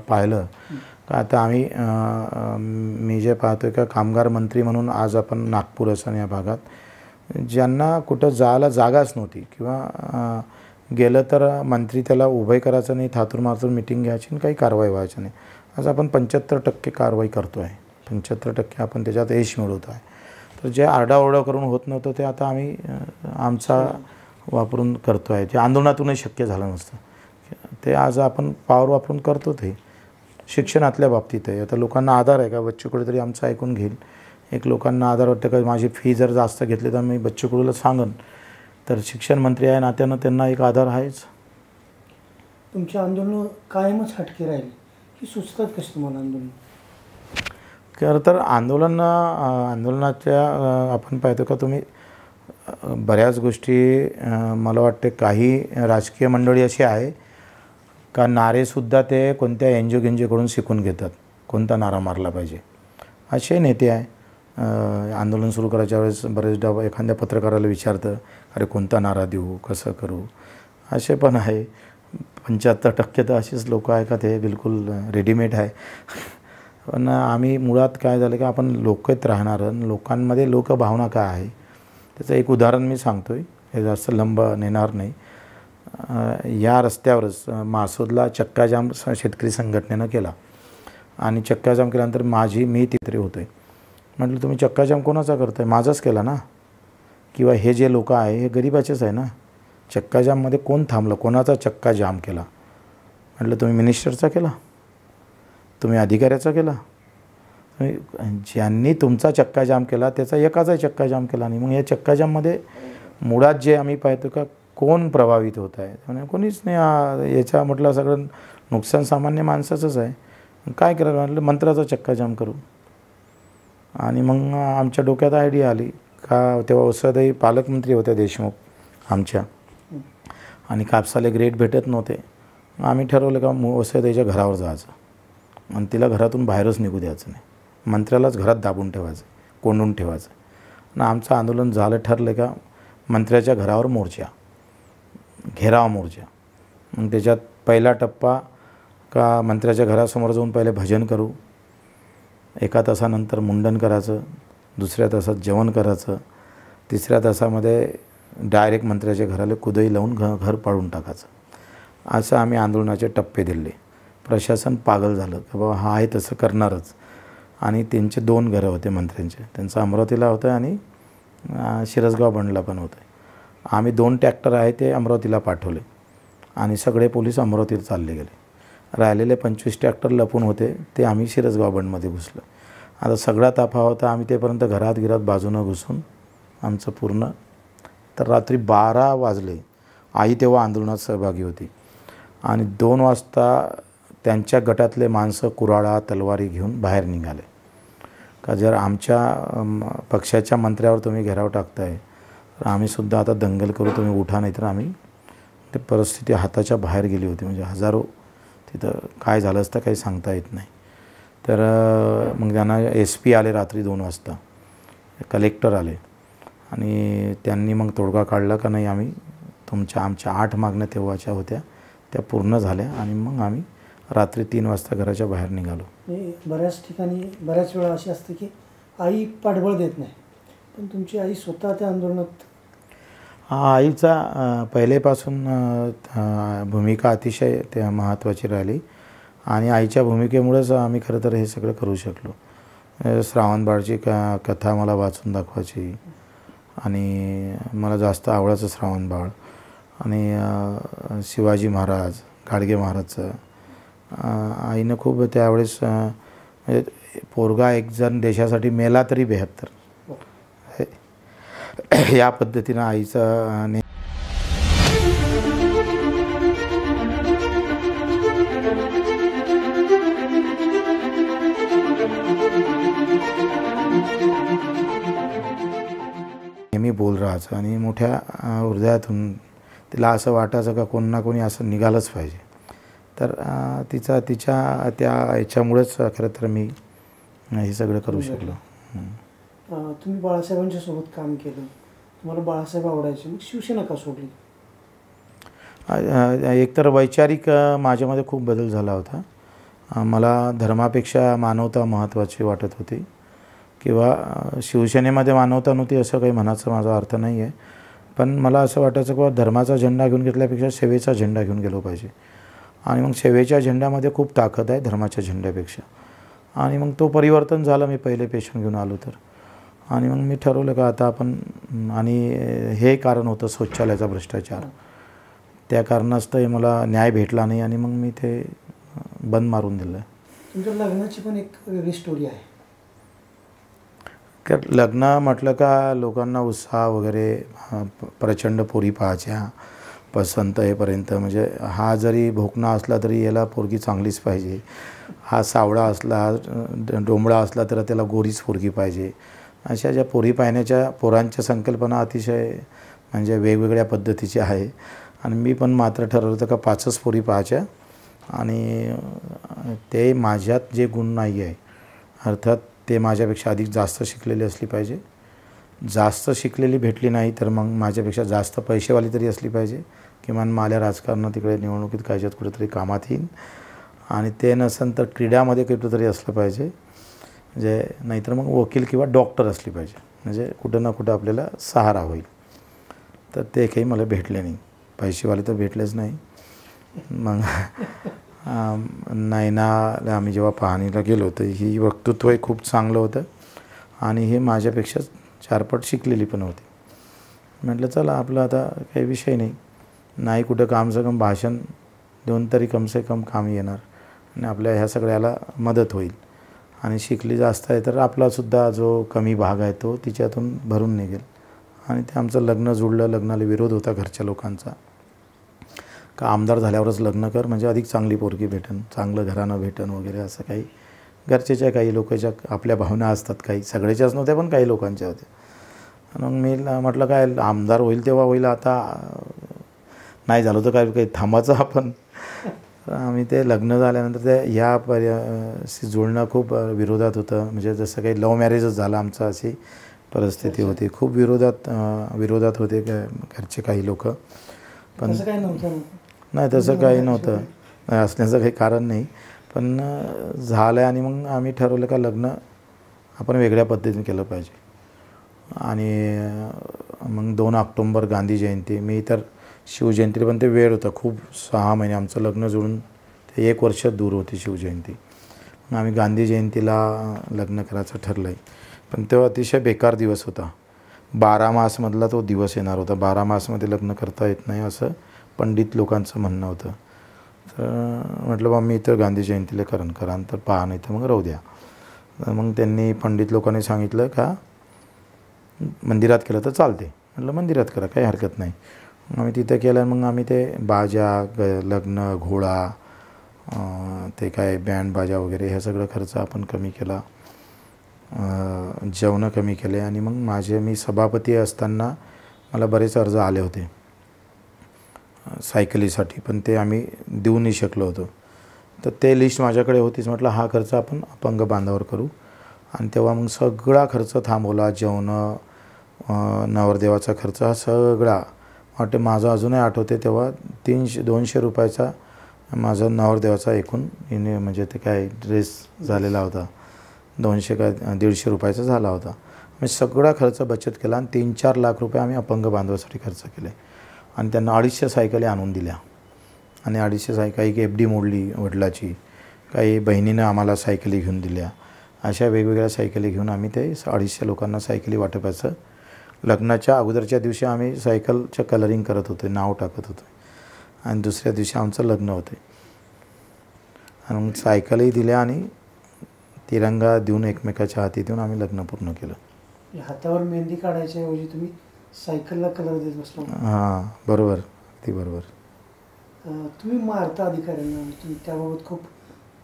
पाहिलं तर आता आम्ही मी जे पाहतो आहे का कामगार मंत्री म्हणून आज आपण नागपूर असं या भागात ज्यांना कुठं जायला जागाच नव्हती किंवा गेलं तर मंत्री त्याला उभय करायचं नाही थातूर मीटिंग मिटिंग घ्यायची आणि काही कारवाई व्हायची नाही आज आपण पंच्याहत्तर टक्के कारवाई करतो आहे पंच्याहत्तर टक्के आपण त्याच्यात यश मिळवतो आहे तर जे आरडाओरडा करून होत नव्हतं ते आता आम्ही आमचा वापरून करतो आहे ते आंदोलनातूनही शक्य झालं नसतं ते आज आपण पावर वापरून करतो ते शिक्षणातल्या बाबतीत आहे आता लोकांना आधार आहे का बच्चू तरी आमचं ऐकून घेईल एक लोकांना आधार वाटतं का माझी फी जर जास्त घेतली तर मी बच्चू सांगन तर शिक्षण मंत्री आहे नात्यानं त्यांना एक आधार आहेच तुमची आंदोलन कायमच हटके राहील की सुचतात कशी तुम्हाला आंदोलन खरं तर आंदोलन आंदोलनाच्या आपण पाहतो का तुम्ही बऱ्याच गोष्टी मला वाटते काही राजकीय मंडळी अशी आहे का नारेसुद्धा ते कोणत्या एन जी शिकून घेतात कोणता नारा मारला पाहिजे असे नेते आहे आंदोलन सुरू करायच्या वेळेस बरेचदा एखाद्या पत्रकाराला विचारतं अरे कोणता नारा देऊ कसं करू असे पण आहे पंच्याहत्तर टक्के तर असेच लोक आहे का ते बिलकुल रेडीमेड आहे पण आम्ही मुळात काय झालं की आपण लोकच राहणार लोकांमध्ये लोकभावना काय आहे त्याचं एक उदाहरण मी सांगतो आहे हे जास्त लंब नेणार नाही या रस्त्यावरच मासोदला चक्काजाम शेतकरी संघटनेनं केला आणि चक्काजाम केल्यानंतर माझी मी तिथे होतो आहे म्हटलं तुम्ही चक्काजाम कोणाचा करताय माझाच केला ना किंवा हे जे लोक आहे हे गरिबाचेच आहे ना चक्काजाममध्ये कोण थांबलं कोणाचा चक्का जाम केला म्हटलं तुम्ही मिनिस्टरचा केला तुम्ही अधिकाऱ्याचा केला ज्यांनी तुमचा चक्काजाम केला त्याचा एकाचा चक्का जाम केला नाही मग या चक्काजाममध्ये मुळात जे आम्ही पाहतो का कोण प्रभावित होत आहे म्हणजे कोणीच नाही याच्या म्हटलं सगळं नुकसान सामान्य माणसाचंच आहे काय करायला म्हटलं मंत्राचा चक्काजाम करू आणि मग आमच्या डोक्यात आयडिया आली का तेव्हा औषधही पालकमंत्री होत्या देशमुख आमच्या आणि कापसाले ग्रेट भेटत नव्हते आम्ही ठरवलं का वसुधाईच्या घरावर जायचं आणि तिला घरातून बाहेरच निघू द्यायचं नाही मंत्र्यालाच घरात दाबून ठेवायचं कोंडून ठेवायचं आणि आमचं आंदोलन झालं ठरलं का मंत्र्याच्या घरावर मोर्चा घेराव मोर्चा मग त्याच्यात पहिला टप्पा का मंत्र्याच्या घरासमोर जाऊन पहिले भजन करू एका तासानंतर मुंडन करायचं दुसऱ्या तासात जेवण करायचं तिसऱ्या तासामध्ये डायरेक्ट मंत्र्याच्या घराला कुदई लावून घ घर पाळून टाकायचं असं आम्ही आंदोलनाचे टप्पे दिले प्रशासन पागल झालं की बाबा हा आहे तसं करणारच आणि त्यांचे दोन घरं होते मंत्र्यांचे त्यांचं अमरावतीला होतं आणि शिरसगाव बंडला पण होतं आम्ही दोन ट्रॅक्टर आहे ते अमरावतीला पाठवले आणि सगळे पोलीस अमरावतीला चालले गेले राहिलेले पंचवीस ट्रॅक्टर लपून होते ते आम्ही शिरसगाव बंडमध्ये घुसलं आता सगळा ताफा होता आम्ही तेपर्यंत घरात गिरात बाजूनं घुसून आमचं पूर्ण तर रात्री बारा वाजले आई तेव्हा आंदोलनात सहभागी होती आणि दोन वाजता त्यांच्या गटातले माणसं कुराळा तलवारी घेऊन बाहेर निघाले का जर आमच्या पक्षाच्या मंत्र्यावर तुम्ही घेराव टाकताय तर आम्हीसुद्धा आता दंगल करू तुम्ही उठा नाही तर आम्ही ते परिस्थिती हाताच्या बाहेर गेली होती म्हणजे हजारो तिथं काय झालं असतं काही सांगता येत नाही तर मग त्यांना एस पी आले रात्री दोन वाजता कलेक्टर आले आणि त्यांनी मग तोडगा काढला का नाही आम्ही तुमच्या आमच्या आठ मागण्या तेव्हाच्या होत्या त्या पूर्ण झाल्या आणि मग आम्ही रात्री तीन वाजता घराच्या बाहेर निघालो बऱ्याच ठिकाणी बऱ्याच वेळा अशी असते की आई पाठबळ देत नाही पण तुमची आई स्वतः त्या आंदोलनात हा आईचा पहिलेपासून भूमिका अतिशय त्या महत्त्वाची राहिली आणि आईच्या भूमिकेमुळेच आम्ही खरं तर हे सगळं करू शकलो श्रावणबाळची क कथा मला वाचून दाखवायची आणि मला जास्त आवडायचं श्रावणबाळ आणि शिवाजी महाराज गाडगे महाराजचं आईनं खूप त्यावेळेस म्हणजे पोरगा एकजण देशासाठी मेला तरी बेहत्तर या पद्धतीनं आईचा नेहमी बोल राहायचं आणि मोठ्या हृदयातून तिला असं वाटायचं का कोण ना कोणी असं निघालंच पाहिजे तर तिचा तिच्या त्या याच्यामुळेच खरं तर मी हे सगळं करू शकलो तुम्ही बाळासाहेबांच्या सोबत काम केलं तुम्हाला बाळासाहेब आवडायचे मग शिवसेना का सोडली एकतर वैचारिक माझ्यामध्ये खूप बदल झाला होता मला धर्मापेक्षा मानवता महत्त्वाची वाटत होती किंवा शिवसेनेमध्ये मानवता नव्हती असं काही म्हणायचं माझा अर्थ नाही आहे पण मला असं वाटायचं की धर्माचा झेंडा घेऊन घेतल्यापेक्षा सेवेचा झेंडा घेऊन गेलो पाहिजे आणि मग सेवेच्या झेंड्यामध्ये खूप ताकद आहे धर्माच्या झेंड्यापेक्षा आणि मग तो परिवर्तन झालं मी पहिले पेशंट घेऊन आलो तर आणि मग मी ठरवलं का आता आपण आणि हे कारण होतं शौचालयाचा भ्रष्टाचार त्या कारणास्तव मला न्याय भेटला नाही आणि मग मी ते बंद मारून दिलं तुमच्या लग्नाची पण एक वेगळी स्टोरी आहे तर लग्न म्हटलं का लोकांना उत्साह वगैरे प्रचंड पोरी पाहायच्या पसंत हेपर्यंत म्हणजे हा जरी भोकणा असला तरी याला पोरगी चांगलीच पाहिजे हा सावळा असला हा डोंबळा असला तर त्याला गोरीच पोरगी पाहिजे अशा ज्या पोरी पाहण्याच्या पोरांच्या संकल्पना अतिशय म्हणजे वेगवेगळ्या पद्धतीची आहे आणि मी पण मात्र ठरवलं का पाचच पोरी पाहायच्या आणि ते माझ्यात जे गुण नाही आहे अर्थात ते माझ्यापेक्षा अधिक जास्त शिकलेली असली पाहिजे जास्त शिकलेली भेटली नाही तर मग माझ्यापेक्षा जास्त पैसेवाली तरी असली पाहिजे किमान माझ्या राजकारणात तिकडे निवडणुकीत कायच्यात कुठेतरी कामात येईल आणि ते नसेल तर क्रीडामध्ये कुठंतरी असलं पाहिजे जे नाहीतर मग वकील किंवा डॉक्टर असली पाहिजे म्हणजे कुठं ना कुठं आपल्याला सहारा होईल तर ते काही मला भेटले नाही पैसेवाले तर भेटलेच नाही मग नैनाला आम्ही जेव्हा पाहणीला गेलो तर ही वक्तृत्व हे खूप चांगलं होतं आणि हे माझ्यापेक्षा चारपट शिकलेली पण होती म्हटलं चला आपलं आता काही विषय नाही नाही कुठं कमसे कम भाषण देऊन तरी कमसे कम काम येणार आणि आपल्या ह्या सगळ्याला मदत होईल आणि शिकली जास्त आहे तर आपलासुद्धा जो कमी भाग आहे तो तिच्यातून भरून निघेल आणि ते आमचं लग्न जुळलं लग्नाला विरोध होता घरच्या लोकांचा का आमदार झाल्यावरच लग्न कर म्हणजे अधिक चांगली पोरगी भेटन चांगलं घरानं भेटन वगैरे असं काही घरचेच्या काही लोकांच्या आपल्या भावना असतात काही सगळ्याच्याच नव्हत्या पण काही लोकांच्या होत्या मग मी म्हटलं काय आमदार होईल तेव्हा होईल आता नाही झालं तर काय काही थांबायचं आपण आम्ही ते लग्न झाल्यानंतर ते ह्या पर्याशी जुळणं खूप विरोधात होतं म्हणजे जसं काही लव्ह मॅरेजच झालं आमचं अशी परिस्थिती होती खूप विरोधात विरोधात होते घरचे काही लोक पण नाही तसं काही नव्हतं असण्याचं काही कारण नाही पण झालं आहे आणि मग आम्ही ठरवलं का लग्न आपण वेगळ्या पद्धतीने केलं पाहिजे आणि मग दोन ऑक्टोंबर गांधी जयंती मी तर शिवजयंतीला पण ते वेळ होता खूप सहा महिने आमचं लग्न जुळून ते एक वर्ष दूर होती शिवजयंती मग आम्ही गांधी जयंतीला लग्न करायचं ठरलं आहे पण तो अतिशय बेकार दिवस होता बारा मासमधला तो दिवस येणार होता बारा मासमध्ये लग्न करता येत नाही असं पंडित लोकांचं म्हणणं होतं तर म्हटलं बा मी इथं गांधी जयंतीला करण करा तर पहा नाही तर मग राहू द्या मग त्यांनी पंडित लोकांनी सांगितलं का मंदिरात केलं तर चालते म्हटलं मंदिरात करा काही हरकत नाही आम्ही तिथं केलं मग आम्ही ते बाजा ग लग्न घोडा ते काय बँड बाजा वगैरे हे सगळं खर्च आपण कमी केला जेवणं कमी केले आणि मग माझे मी सभापती असताना मला बरेच अर्ज आले होते सायकलीसाठी पण ते आम्ही देऊ नाही शकलो होतो तर ते लिस्ट माझ्याकडे होतीच म्हटलं हा खर्च आपण अपंग बांधावर करू आणि तेव्हा मग सगळा खर्च थांबवला जेवणं नवरदेवाचा खर्च हा सगळा वाटते माझं अजूनही आठवते तेव्हा तीनशे दोनशे रुपयाचा माझं नवरदेवाचा एकूण म्हणजे ते काय ड्रेस झालेला होता दोनशे काय दीडशे रुपयाचा झाला होता मी म्हणजे सगळा खर्च बचत केला आणि तीन चार लाख रुपये आम्ही अपंग बांधवासाठी खर्च केले आणि त्यांना अडीचशे सायकली आणून दिल्या आणि अडीचशे सायकल एक एफ डी मोडली वडिलाची काही बहिणीनं आम्हाला सायकली घेऊन दिल्या अशा वेगवेगळ्या सायकली घेऊन आम्ही ते अडीचशे लोकांना सायकली वाटपायचं लग्नाच्या अगोदरच्या दिवशी आम्ही सायकलचं कलरिंग करत होते नाव टाकत होतो आणि दुसऱ्या दिवशी आमचं लग्न होते आणि सायकलही दिल्या आणि तिरंगा देऊन एकमेकाच्या हाती देऊन आम्ही लग्न पूर्ण केलं हातावर मेहंदी काढायच्या ऐवजी तुम्ही सायकलला कलर देत बसला हां बरोबर ती बरोबर तुम्ही मारता अधिकाऱ्यांना तुम्ही त्याबाबत खूप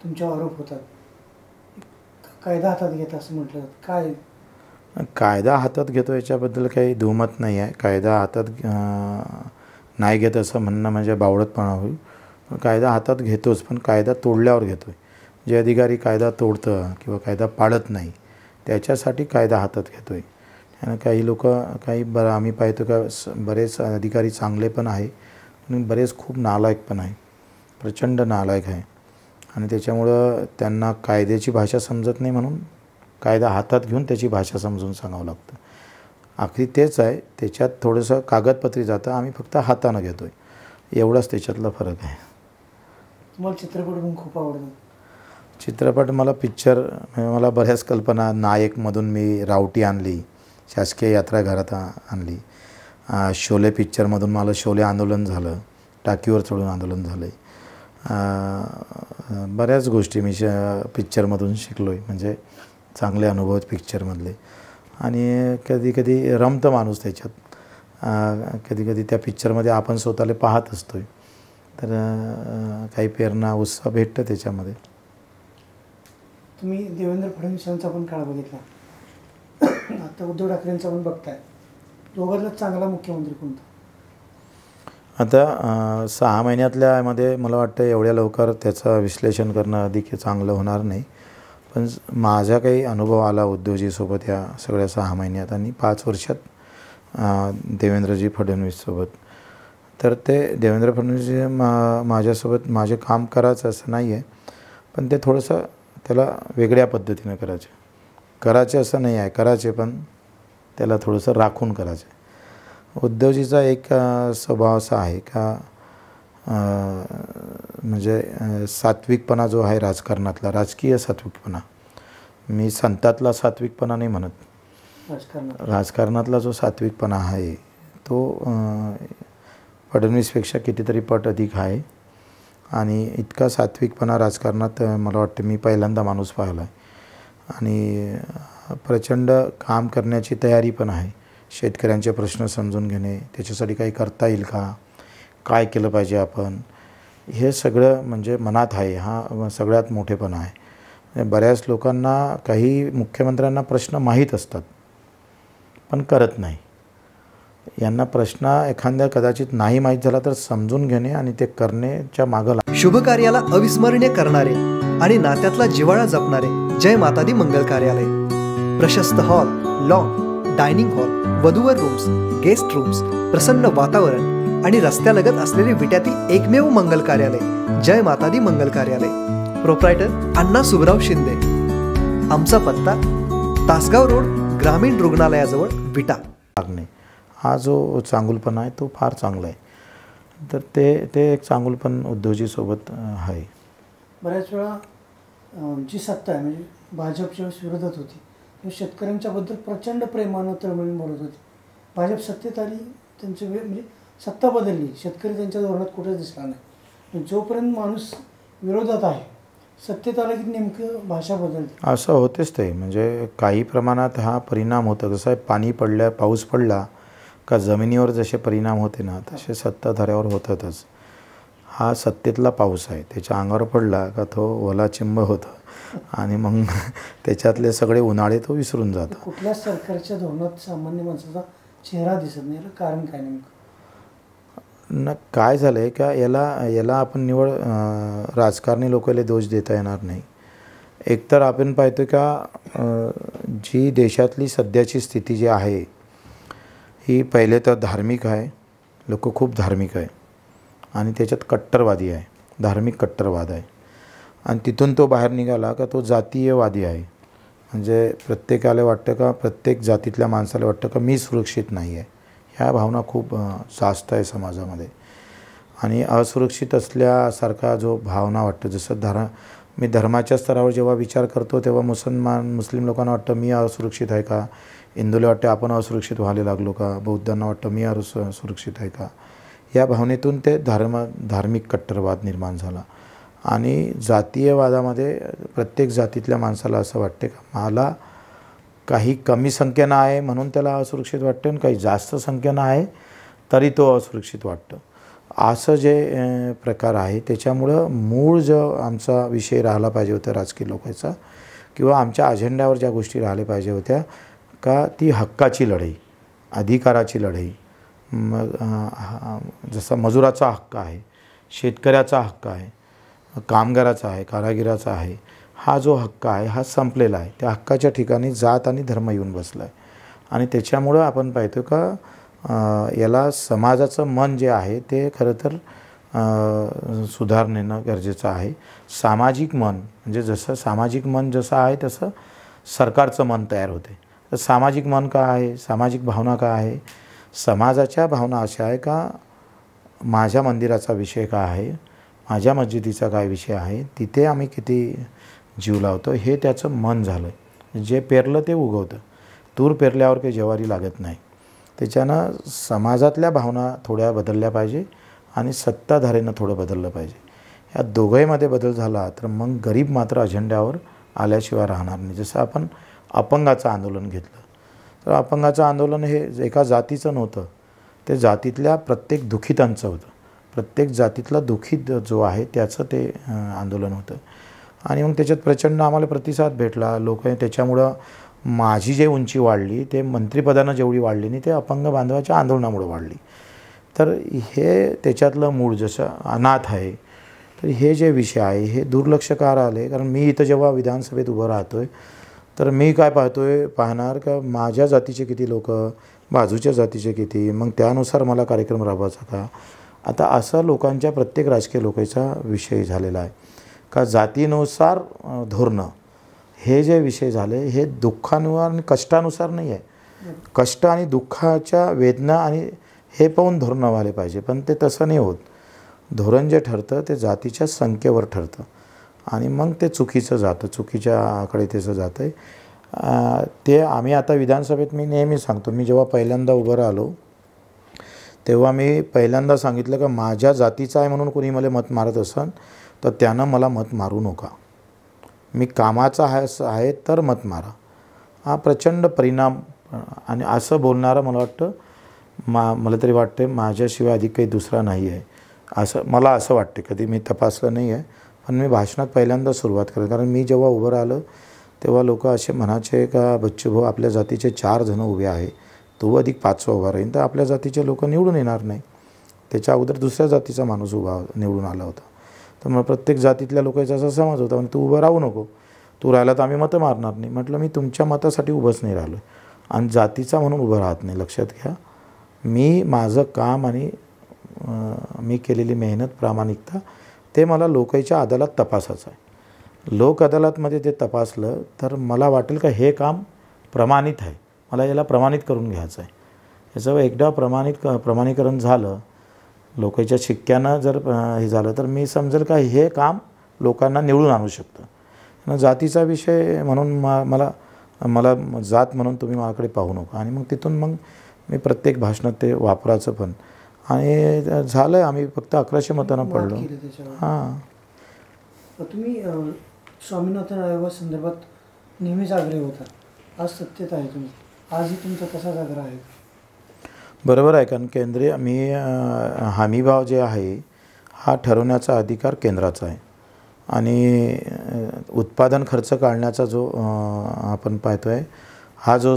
तुमच्या आरोप होतात कायदा हातात घेत असं म्हटलं काय कायदा हातात घेतो याच्याबद्दल काही दुमत नाही आहे कायदा हातात नाही घेत असं म्हणणं म्हणजे बावळतपणा होईल कायदा हातात घेतोच पण कायदा तोडल्यावर घेतो जे अधिकारी कायदा तोडतं किंवा कायदा पाळत नाही त्याच्यासाठी कायदा हातात घेतोय काही लोक काही बरं आम्ही पाहतो का बरेच अधिकारी चांगले पण आहे पण बरेच खूप नालायक पण आहे प्रचंड नालायक आहे आणि त्याच्यामुळं त्यांना कायद्याची भाषा समजत नाही म्हणून कायदा हातात घेऊन त्याची भाषा समजून सांगावं लागतं आखरी तेच आहे त्याच्यात थोडंसं कागदपत्री जातं आम्ही फक्त हातानं घेतो आहे एवढाच त्याच्यातला फरक आहे तुम्हाला चित्रपट पण खूप आवडतो चित्रपट मला पिक्चर मला बऱ्याच कल्पना नायकमधून मी रावटी आणली शासकीय यात्रा घरात आणली शोले पिक्चरमधून मला शोले आंदोलन झालं टाकीवर चढून आंदोलन झालं आहे बऱ्याच गोष्टी मी श पिक्चरमधून शिकलो आहे म्हणजे चांगले अनुभव पिक्चरमधले आणि कधी कधी रमत माणूस त्याच्यात कधी कधी त्या पिक्चरमध्ये आपण स्वतःला पाहत असतो आहे तर काही प्रेरणा उत्साह भेटतं त्याच्यामध्ये तुम्ही देवेंद्र फडणवीसांचा पण काळ बघितला आता उद्धव ठाकरेंचा पण बघताय चांगला मुख्यमंत्री कोणता आता सहा महिन्यातल्यामध्ये मला वाटतं एवढ्या लवकर त्याचं विश्लेषण करणं अधिक चांगलं होणार नाही पण माझा काही अनुभव आला उद्धवजीसोबत या सगळ्या सहा महिन्यात आणि पाच वर्षात देवेंद्रजी फडणवीससोबत तर ते देवेंद्र फडणवीसजी मा माझ्यासोबत माझे काम करायचं असं नाही आहे पण ते थोडंसं त्याला वेगळ्या पद्धतीनं करायचं करायचे असं नाही आहे करायचे पण त्याला थोडंसं राखून करायचे उद्धवजीचा एक स्वभाव असा आहे का म्हणजे सात्विकपणा जो आहे राजकारणातला राजकीय सात्विकपणा मी संतातला सात्विकपणा नाही म्हणत राजकारणातला जो सात्विकपणा आहे तो फडणवीसपेक्षा कितीतरी पट अधिक आहे आणि इतका सात्विकपणा राजकारणात मला वाटतं मी पहिल्यांदा माणूस पाहिला आहे आणि प्रचंड काम करण्याची तयारी पण आहे शेतकऱ्यांचे प्रश्न समजून घेणे त्याच्यासाठी काही करता येईल का काय केलं पाहिजे आपण हे सगळं म्हणजे मनात आहे हा सगळ्यात मोठेपण आहे बऱ्याच लोकांना काही मुख्यमंत्र्यांना प्रश्न माहीत असतात पण करत नाही यांना प्रश्न एखाद्या कदाचित नाही माहीत झाला तर समजून घेणे आणि ते करण्याच्या मागं शुभ कार्याला अविस्मरणीय करणारे आणि नात्यातला जिवाळा जपणारे जय मातादी मंगल कार्यालय प्रशस्त हॉल लॉन डायनिंग हॉल वधूवर रूम्स गेस्ट रूम्स प्रसन्न वातावरण आणि रस्त्यालगत असलेले विट्यातील एकमेव मंगल कार्यालय जय मातादी मंगल कार्यालय प्रोप्रायटर अण्णा सुबराव शिंदे आमचा पत्ता तासगाव रोड ग्रामीण रुग्णालयाजवळ विटा हा जो चांगुलपणा आहे तो फार चांगला आहे तर ते ते एक चांगुलपण उद्योजीसोबत आहे बऱ्याच वेळा जी सत्ता आहे म्हणजे भाजपच्या विरोधात होती शेतकऱ्यांच्या शेतकऱ्यांच्याबद्दल प्रचंड प्रेमानं तळमळून बोलत होती भाजप सत्तेत आली त्यांची वेळ म्हणजे सत्ता बदलली शेतकरी त्यांच्या धोरणात कुठेच दिसला नाही जोपर्यंत माणूस विरोधात आहे सत्तेत आलं की नेमकं भाषा बदलते असं होतेच ते म्हणजे काही प्रमाणात हा परिणाम होतो जसं पाणी पडल्या पाऊस पडला का जमिनीवर जसे परिणाम होते ना तसे सत्ताधाऱ्यावर होतातच हा सत्तेतला पाऊस आहे त्याच्या अंगावर पडला का तो ओला चिंब होता आणि मग त्याच्यातले सगळे उन्हाळे तो विसरून जातो कुठल्या सरकारच्या धोरणात सामान्य माणसाचा चेहरा दिसत नाही कारण काय नेमकं ना काय झालं आहे का याला याला आपण निवड राजकारणी लोकांना दोष देता येणार नाही एकतर आपण पाहतो का जी देशातली सध्याची स्थिती जी आहे ही पहिले तर धार्मिक आहे लोक खूप धार्मिक आहे आणि त्याच्यात कट्टरवादी आहे धार्मिक कट्टरवाद आहे आणि तिथून तो बाहेर निघाला का तो जातीयवादी आहे म्हणजे प्रत्येकाला वाटतं का प्रत्येक जातीतल्या माणसाला वाटतं का मी सुरक्षित नाही आहे ह्या भावना खूप जास्त आहे समाजामध्ये आणि असुरक्षित असल्यासारखा जो भावना वाटतो जसं धारा मी धर्माच्या स्तरावर जेव्हा विचार करतो तेव्हा मुसलमान मुस्लिम लोकांना वाटतं मी असुरक्षित आहे का इंदूला वाटतं आपण असुरक्षित व्हायला लागलो का बौद्धांना वाटतं मी अरु सुरक्षित आहे का या भावनेतून ते धर्म धार्मिक कट्टरवाद निर्माण झाला आणि जातीयवादामध्ये प्रत्येक जातीतल्या माणसाला असं वाटते का मला काही कमी संख्येनं आहे म्हणून त्याला असुरक्षित वाटतं आणि काही जास्त संख्येनं आहे तरी तो असुरक्षित वाटतं असं जे प्रकार आहे त्याच्यामुळं मूळ जो आमचा विषय राहिला पाहिजे होता राजकीय लोकांचा किंवा आमच्या अजेंड्यावर ज्या गोष्टी राहिल्या पाहिजे होत्या का ती हक्काची लढाई अधिकाराची लढाई मग जसा मजुराचा हक्क आहे शेतकऱ्याचा हक्क आहे कामगाराचा आहे कारागिराचा आहे हा जो हक्क आहे हा संपलेला आहे त्या हक्काच्या ठिकाणी जात आणि धर्म येऊन बसला आहे आणि त्याच्यामुळं आपण पाहतो का याला समाजाचं मन जे आहे ते खरं तर सुधारणेनं गरजेचं आहे सामाजिक मन म्हणजे जसं सामाजिक मन जसं आहे तसं सरकारचं मन तयार होते तर सामाजिक मन का आहे सामाजिक भावना काय आहे समाजाच्या भावना अशा आहे का माझ्या मंदिराचा विषय का आहे माझ्या मस्जिदीचा काय विषय आहे तिथे आम्ही किती जीव लावतो हे त्याचं मन झालं आहे जे पेरलं ते उगवतं दूर पेरल्यावर काही ज्वारी लागत नाही त्याच्यानं समाजातल्या भावना थोड्या बदलल्या पाहिजे आणि सत्ताधारेनं थोडं बदललं पाहिजे या दोघंहीमध्ये बदल झाला तर मग गरीब मात्र अजेंड्यावर आल्याशिवाय राहणार नाही जसं आपण अपंगाचं आंदोलन घेतलं तर अपंगाचं आंदोलन हे एका जातीचं नव्हतं ते जातीतल्या प्रत्येक दुखितांचं होतं प्रत्येक जातीतला दुखित जो आहे त्याचं ते आंदोलन होतं आणि मग त्याच्यात प्रचंड आम्हाला प्रतिसाद भेटला लोक त्याच्यामुळं माझी जे उंची वाढली ते मंत्रिपदानं जेवढी वाढली नाही ते अपंग बांधवाच्या आंदोलनामुळं वाढली तर हे त्याच्यातलं मूळ जसं अनाथ आहे तर हे जे विषय आहे हे दुर्लक्षकार आले कारण मी इथं जेव्हा विधानसभेत उभं राहतो आहे तर मी काय पाहतो आहे पाहणार का माझ्या जातीचे किती लोक बाजूच्या जातीचे किती मग त्यानुसार मला कार्यक्रम राबवायचा का आता असा लोकांच्या प्रत्येक राजकीय लोकांचा विषय झालेला आहे का जातीनुसार धोरणं हे जे विषय झाले हे दुःखानुसार आणि कष्टानुसार नाही आहे कष्ट आणि दुःखाच्या वेदना आणि हे पाहून धोरणं व्हायला पाहिजे पण ते तसं नाही होत धोरण जे ठरतं ते जातीच्या संख्येवर ठरतं आणि मग ते चुकीचं जातं चुकीच्याकडे त्याचं जातं आहे ते आम्ही आता विधानसभेत मी नेहमी सांगतो मी जेव्हा पहिल्यांदा उभं राहिलो तेव्हा मी पहिल्यांदा सांगितलं का माझ्या जातीचं आहे म्हणून कोणी मला मत मारत असन तर त्यानं मला मत मारू नका मी कामाचा आहे तर मत मारा हा प्रचंड परिणाम आणि असं बोलणारं मला वाटतं मा मला तरी वाटते माझ्याशिवाय अधिक काही दुसरा नाही आहे असं मला असं वाटते कधी मी तपासलं नाही आहे पण मी भाषणात पहिल्यांदा सुरुवात करेन कारण मी जेव्हा उभं राहिलं तेव्हा लोक असे म्हणायचे का बच्चू भाऊ आपल्या जातीचे चार जण उभे आहे तो अधिक पाचवा उभा राहील तर आपल्या जातीचे लोक निवडून येणार नाही त्याच्या अगोदर दुसऱ्या जातीचा माणूस उभा निवडून आला होता तर मग प्रत्येक जातीतल्या लोकांचा असा समज होता आणि तू उभं राहू नको तू राहिला तर आम्ही मतं मारणार नाही म्हटलं मी तुमच्या मतासाठी उभंच नाही राहिलो आणि जातीचा म्हणून उभं राहत नाही लक्षात घ्या मी माझं काम आणि मी केलेली मेहनत प्रामाणिकता ते मला लोकाईच्या अदालत तपासायचं आहे लोक अदालतमध्ये ते तपासलं तर मला वाटेल का हे काम प्रमाणित आहे मला याला प्रमाणित करून घ्यायचं आहे याचं एकदा प्रमाणित क प्रमाणीकरण झालं लोकांच्या शिक्क्यानं जर हे झालं तर मी समजेल का हे काम लोकांना निवडून आणू शकतं जातीचा विषय म्हणून मला मला जात म्हणून तुम्ही माझ्याकडे पाहू नका आणि मग तिथून मग मी प्रत्येक भाषणात ते वापरायचं पण आणि झालं आहे आम्ही फक्त अकराशे मतांना पडलो हां तुम्ही स्वामीनाथन आयोगा संदर्भात नेहमीच आग्रह होता आज सत्यत आहे तुम्ही आजही तुमचा तसाच आग्रह आहे बरोबर आहे कारण केंद्रीय मी हमीभाव जे आहे हा ठरवण्याचा अधिकार केंद्राचा आहे आणि उत्पादन खर्च काढण्याचा जो आपण पाहतो आहे हा जो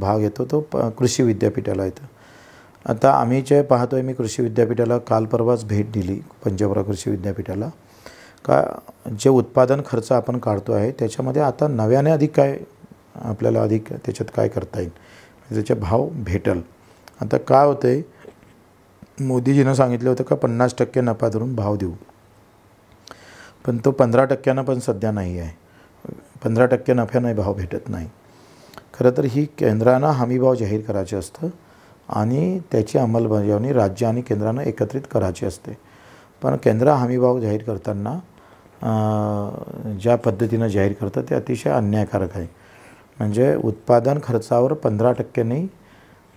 भाग येतो तो कृषी विद्यापीठाला येतो आता आम्ही जे पाहतो आहे मी कृषी विद्यापीठाला काल परवाच भेट दिली पंजाबराव कृषी विद्यापीठाला का जे उत्पादन खर्च आपण काढतो आहे त्याच्यामध्ये आता नव्याने अधिक काय आपल्याला अधिक त्याच्यात काय करता येईल त्याचे भाव भेटल आता काय होतं आहे मोदीजीनं सांगितलं होतं का पन्नास टक्के नफा धरून भाव देऊ पण तो पंधरा टक्क्यानं पण सध्या नाही आहे पंधरा टक्के नफ्यानं भाव भेटत नाही खरं तर ही केंद्रानं हमीभाव जाहीर करायचे असतं आणि त्याची अंमलबजावणी राज्य आणि केंद्रानं एकत्रित करायची असते पण केंद्र हमीभाव जाहीर करताना ज्या पद्धतीनं जाहीर करतं ते अतिशय अन्यायकारक आहे म्हणजे उत्पादन खर्चावर पंधरा टक्के नाही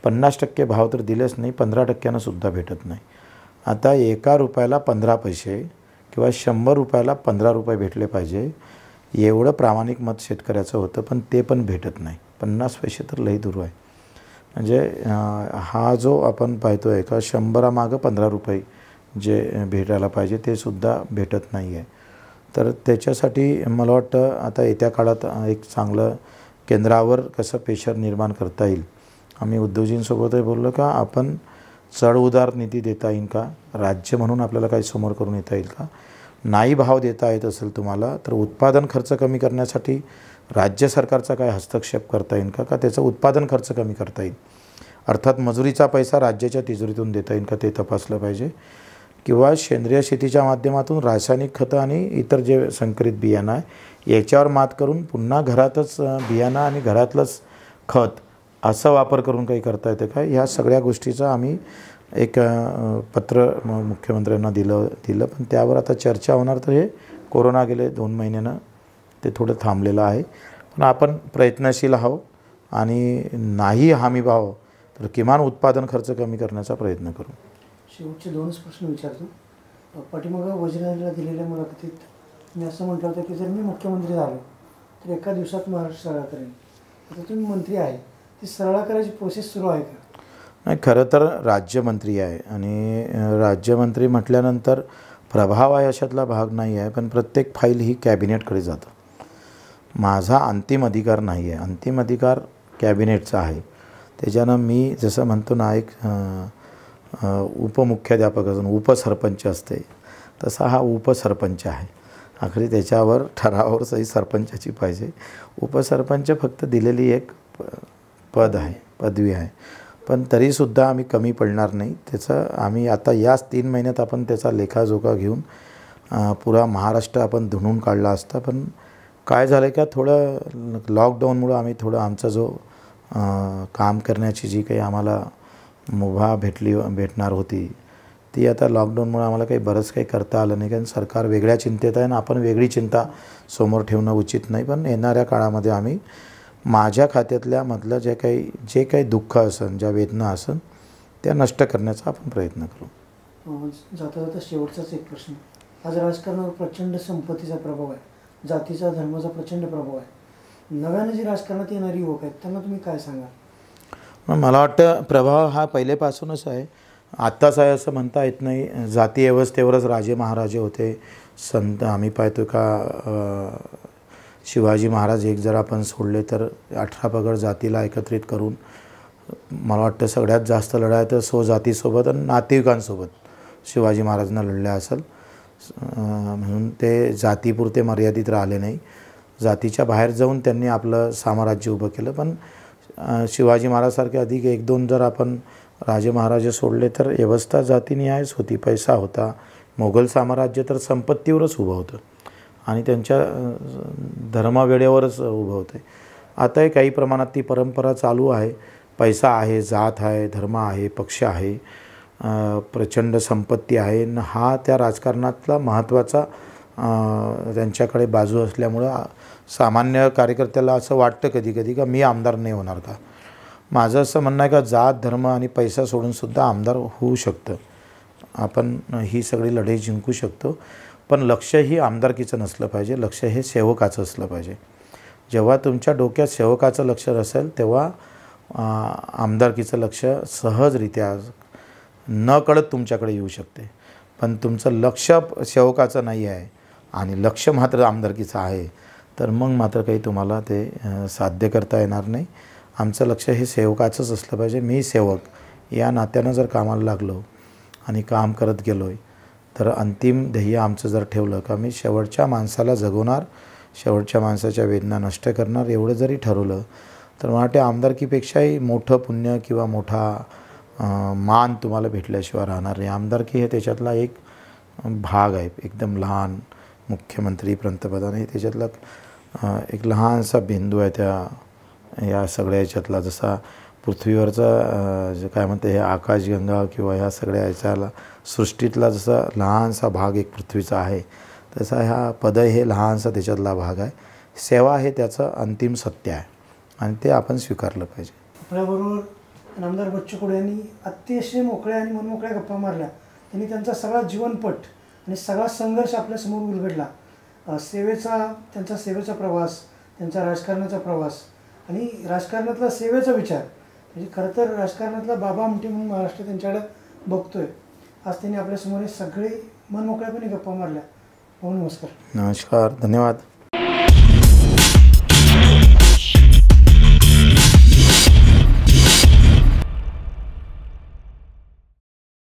पन्नास टक्के भाव तर दिलेच नाही पंधरा टक्क्यानं सुद्धा भेटत नाही आता एका रुपयाला पंधरा पैसे किंवा शंभर रुपयाला पंधरा रुपये भेटले पाहिजे एवढं प्रामाणिक मत शेतकऱ्याचं होतं पण ते पण भेटत नाही पन्नास पैसे तर लई दूर आहे म्हणजे हा जो आपण पाहतो आहे का शंभरामागं पंधरा रुपये जे भेटायला पाहिजे ते सुद्धा भेटत नाही आहे तर त्याच्यासाठी मला वाटतं आता येत्या काळात एक चांगलं केंद्रावर कसं प्रेशर निर्माण करता येईल आम्ही उद्योजींसोबतही बोललो का आपण चढउदार निधी देता येईल का राज्य म्हणून आपल्याला काही समोर करून येता येईल का नाही भाव देता येत असेल तुम्हाला तर उत्पादन खर्च कमी करण्यासाठी राज्य सरकारचा काय हस्तक्षेप करता येईल का का त्याचं उत्पादन खर्च कमी करता येईल अर्थात मजुरीचा पैसा राज्याच्या तिजोरीतून देता येईल का ते तपासलं पाहिजे किंवा सेंद्रिय शेतीच्या माध्यमातून रासायनिक खतं आणि इतर जे संकरित बियाणं आहे याच्यावर मात करून पुन्हा घरातच बियाणं आणि घरातलंच खत असा वापर करून काही करता येते का ह्या सगळ्या गोष्टीचा आम्ही एक पत्र मुख्यमंत्र्यांना दिलं दिलं पण त्यावर आता चर्चा होणार तर हे कोरोना गेले दोन महिन्यानं ते थोडं थांबलेलं आहे पण आपण प्रयत्नशील आहो आणि नाही हमी भाव तर किमान उत्पादन खर्च कमी करण्याचा प्रयत्न करू शेवटचे दोनच प्रश्न विचारतो पाठीमाग दिलेल्या मुलाखतीत मी असं म्हटलं होतं की जर मी मुख्यमंत्री झालो तर एका दिवसात महाराष्ट्र सरळ करेन आता तुम्ही मंत्री आहे ती सरळ करायची प्रोसेस सुरू आहे का नाही खरं तर राज्यमंत्री आहे आणि राज्यमंत्री म्हटल्यानंतर प्रभाव आहे अशातला भाग नाही आहे पण प्रत्येक फाईल ही कॅबिनेटकडे जातं माझा अंतिम अधिकार नाही आहे अंतिम अधिकार कॅबिनेटचा आहे त्याच्यानं मी जसं म्हणतो ना एक उपमुख्याध्यापक असून उपसरपंच असते तसा हा उपसरपंच आहे आखरी त्याच्यावर ठरावावर सही सरपंचाची पाहिजे उपसरपंच फक्त दिलेली एक पद आहे पदवी आहे पण तरीसुद्धा आम्ही कमी पडणार नाही त्याचं आम्ही आता याच तीन महिन्यात आपण त्याचा लेखाजोखा घेऊन पुरा महाराष्ट्र आपण धुणून काढला असता पण काय झालं आहे का थोडं लॉकडाऊनमुळं आम्ही थोडं आमचा जो काम करण्याची जी काही आम्हाला मुभा भेटली भेटणार होती ती आता लॉकडाऊनमुळे आम्हाला काही बरंच काही करता आलं नाही कारण सरकार वेगळ्या चिंतेत आहे आणि आपण वेगळी चिंता समोर ठेवणं उचित नाही पण येणाऱ्या काळामध्ये आम्ही माझ्या खात्यातल्या मधलं जे काही जे काही दुःख असन ज्या वेदना असन त्या नष्ट करण्याचा आपण प्रयत्न करू जाता जाता शेवटचाच एक प्रश्न आज राजकारणावर प्रचंड संपत्तीचा प्रभाव आहे जातीचा धर्माचा प्रचंड प्रभाव आहे नव्यानं जी राजकारणात येणारी युवक आहेत त्यांना तुम्ही काय सांगाल मला वाटतं प्रभाव हा पहिलेपासूनच आहे आत्ताच आहे असं म्हणता येत नाही जाती व्यवस्थेवरच राजे महाराजे होते संत आम्ही पाहतो का शिवाजी महाराज एक जर आपण सोडले तर अठरा पगड जातीला एकत्रित करून मला वाटतं सगळ्यात जास्त लढाय तर स्वजातीसोबत आणि नातेवाईकांसोबत शिवाजी महाराजांना लढल्या असेल म्हणून ते जातीपुरते मर्यादित राहिले नाही जातीच्या बाहेर जाऊन त्यांनी आपलं साम्राज्य उभं केलं पण शिवाजी महाराजसारखे अधिक एक दोन जर आपण राजे महाराज सोडले तर व्यवस्था जातीनिहायच होती पैसा होता मोगल साम्राज्य तर संपत्तीवरच उभं होतं आणि त्यांच्या धर्मावेळेवरच उभं होते आताही काही प्रमाणात ती परंपरा चालू आहे पैसा आहे जात आहे धर्म आहे पक्ष आहे प्रचंड संपत्ती आहे न हा त्या राजकारणातला महत्त्वाचा त्यांच्याकडे बाजू असल्यामुळं सामान्य कार्यकर्त्याला असं वाटतं कधी कधी का मी आमदार नाही होणार का माझं असं म्हणणं आहे का जात धर्म आणि पैसा सोडूनसुद्धा आमदार होऊ शकतं आपण ही सगळी लढाई जिंकू शकतो पण लक्ष ही आमदारकीचं नसलं पाहिजे लक्ष हे सेवकाचं असलं पाहिजे जेव्हा तुमच्या डोक्यात सेवकाचं लक्ष असेल तेव्हा आमदारकीचं लक्ष सहजरित्या नकळत तुमच्याकडे येऊ शकते पण तुमचं लक्ष सेवकाचं नाही आहे आणि लक्ष मात्र आमदारकीचं आहे तर मग मात्र काही तुम्हाला ते साध्य करता येणार नाही आमचं लक्ष हे सेवकाचंच असलं पाहिजे मी सेवक या नात्यानं जर कामाला लागलो आणि काम करत गेलो आहे तर अंतिम ध्येय आमचं जर ठेवलं का मी शेवटच्या माणसाला जगवणार शेवटच्या माणसाच्या वेदना नष्ट करणार एवढं जरी ठरवलं तर मला वाटते आमदारकीपेक्षाही मोठं पुण्य किंवा मोठा मान तुम्हाला भेटल्याशिवाय राहणार नाही आमदारकी हे त्याच्यातला एक भाग आहे एकदम लहान मुख्यमंत्री पंतप्रधान हे त्याच्यातला एक लहानसा बिंदू आहे त्या या सगळ्या याच्यातला जसा पृथ्वीवरचा जे काय म्हणते हे आकाशगंगा किंवा ह्या सगळ्या याच्याला सृष्टीतला जसा लहानसा भाग एक पृथ्वीचा आहे तसा ह्या पद हे लहानसा त्याच्यातला भाग आहे सेवा हे त्याचं अंतिम सत्य आहे आणि ते आपण स्वीकारलं पाहिजे आपल्याबरोबर आमदार बच्चू कडू यांनी अतिशय मोकळ्या आणि मनमोकळ्या गप्पा मारल्या त्यांनी त्यांचा सगळा जीवनपट आणि सगळा संघर्ष आपल्यासमोर उलगडला सेवेचा त्यांचा सेवेचा प्रवास त्यांचा राजकारणाचा प्रवास आणि राजकारणातला सेवेचा विचार म्हणजे खरं तर राजकारणातला बाबा आमटे म्हणून महाराष्ट्र त्यांच्याकडं बघतोय आज त्यांनी आपल्यासमोर हे सगळे मनमोकळ्यापणे गप्पा मारल्या हो नमस्कार नमस्कार धन्यवाद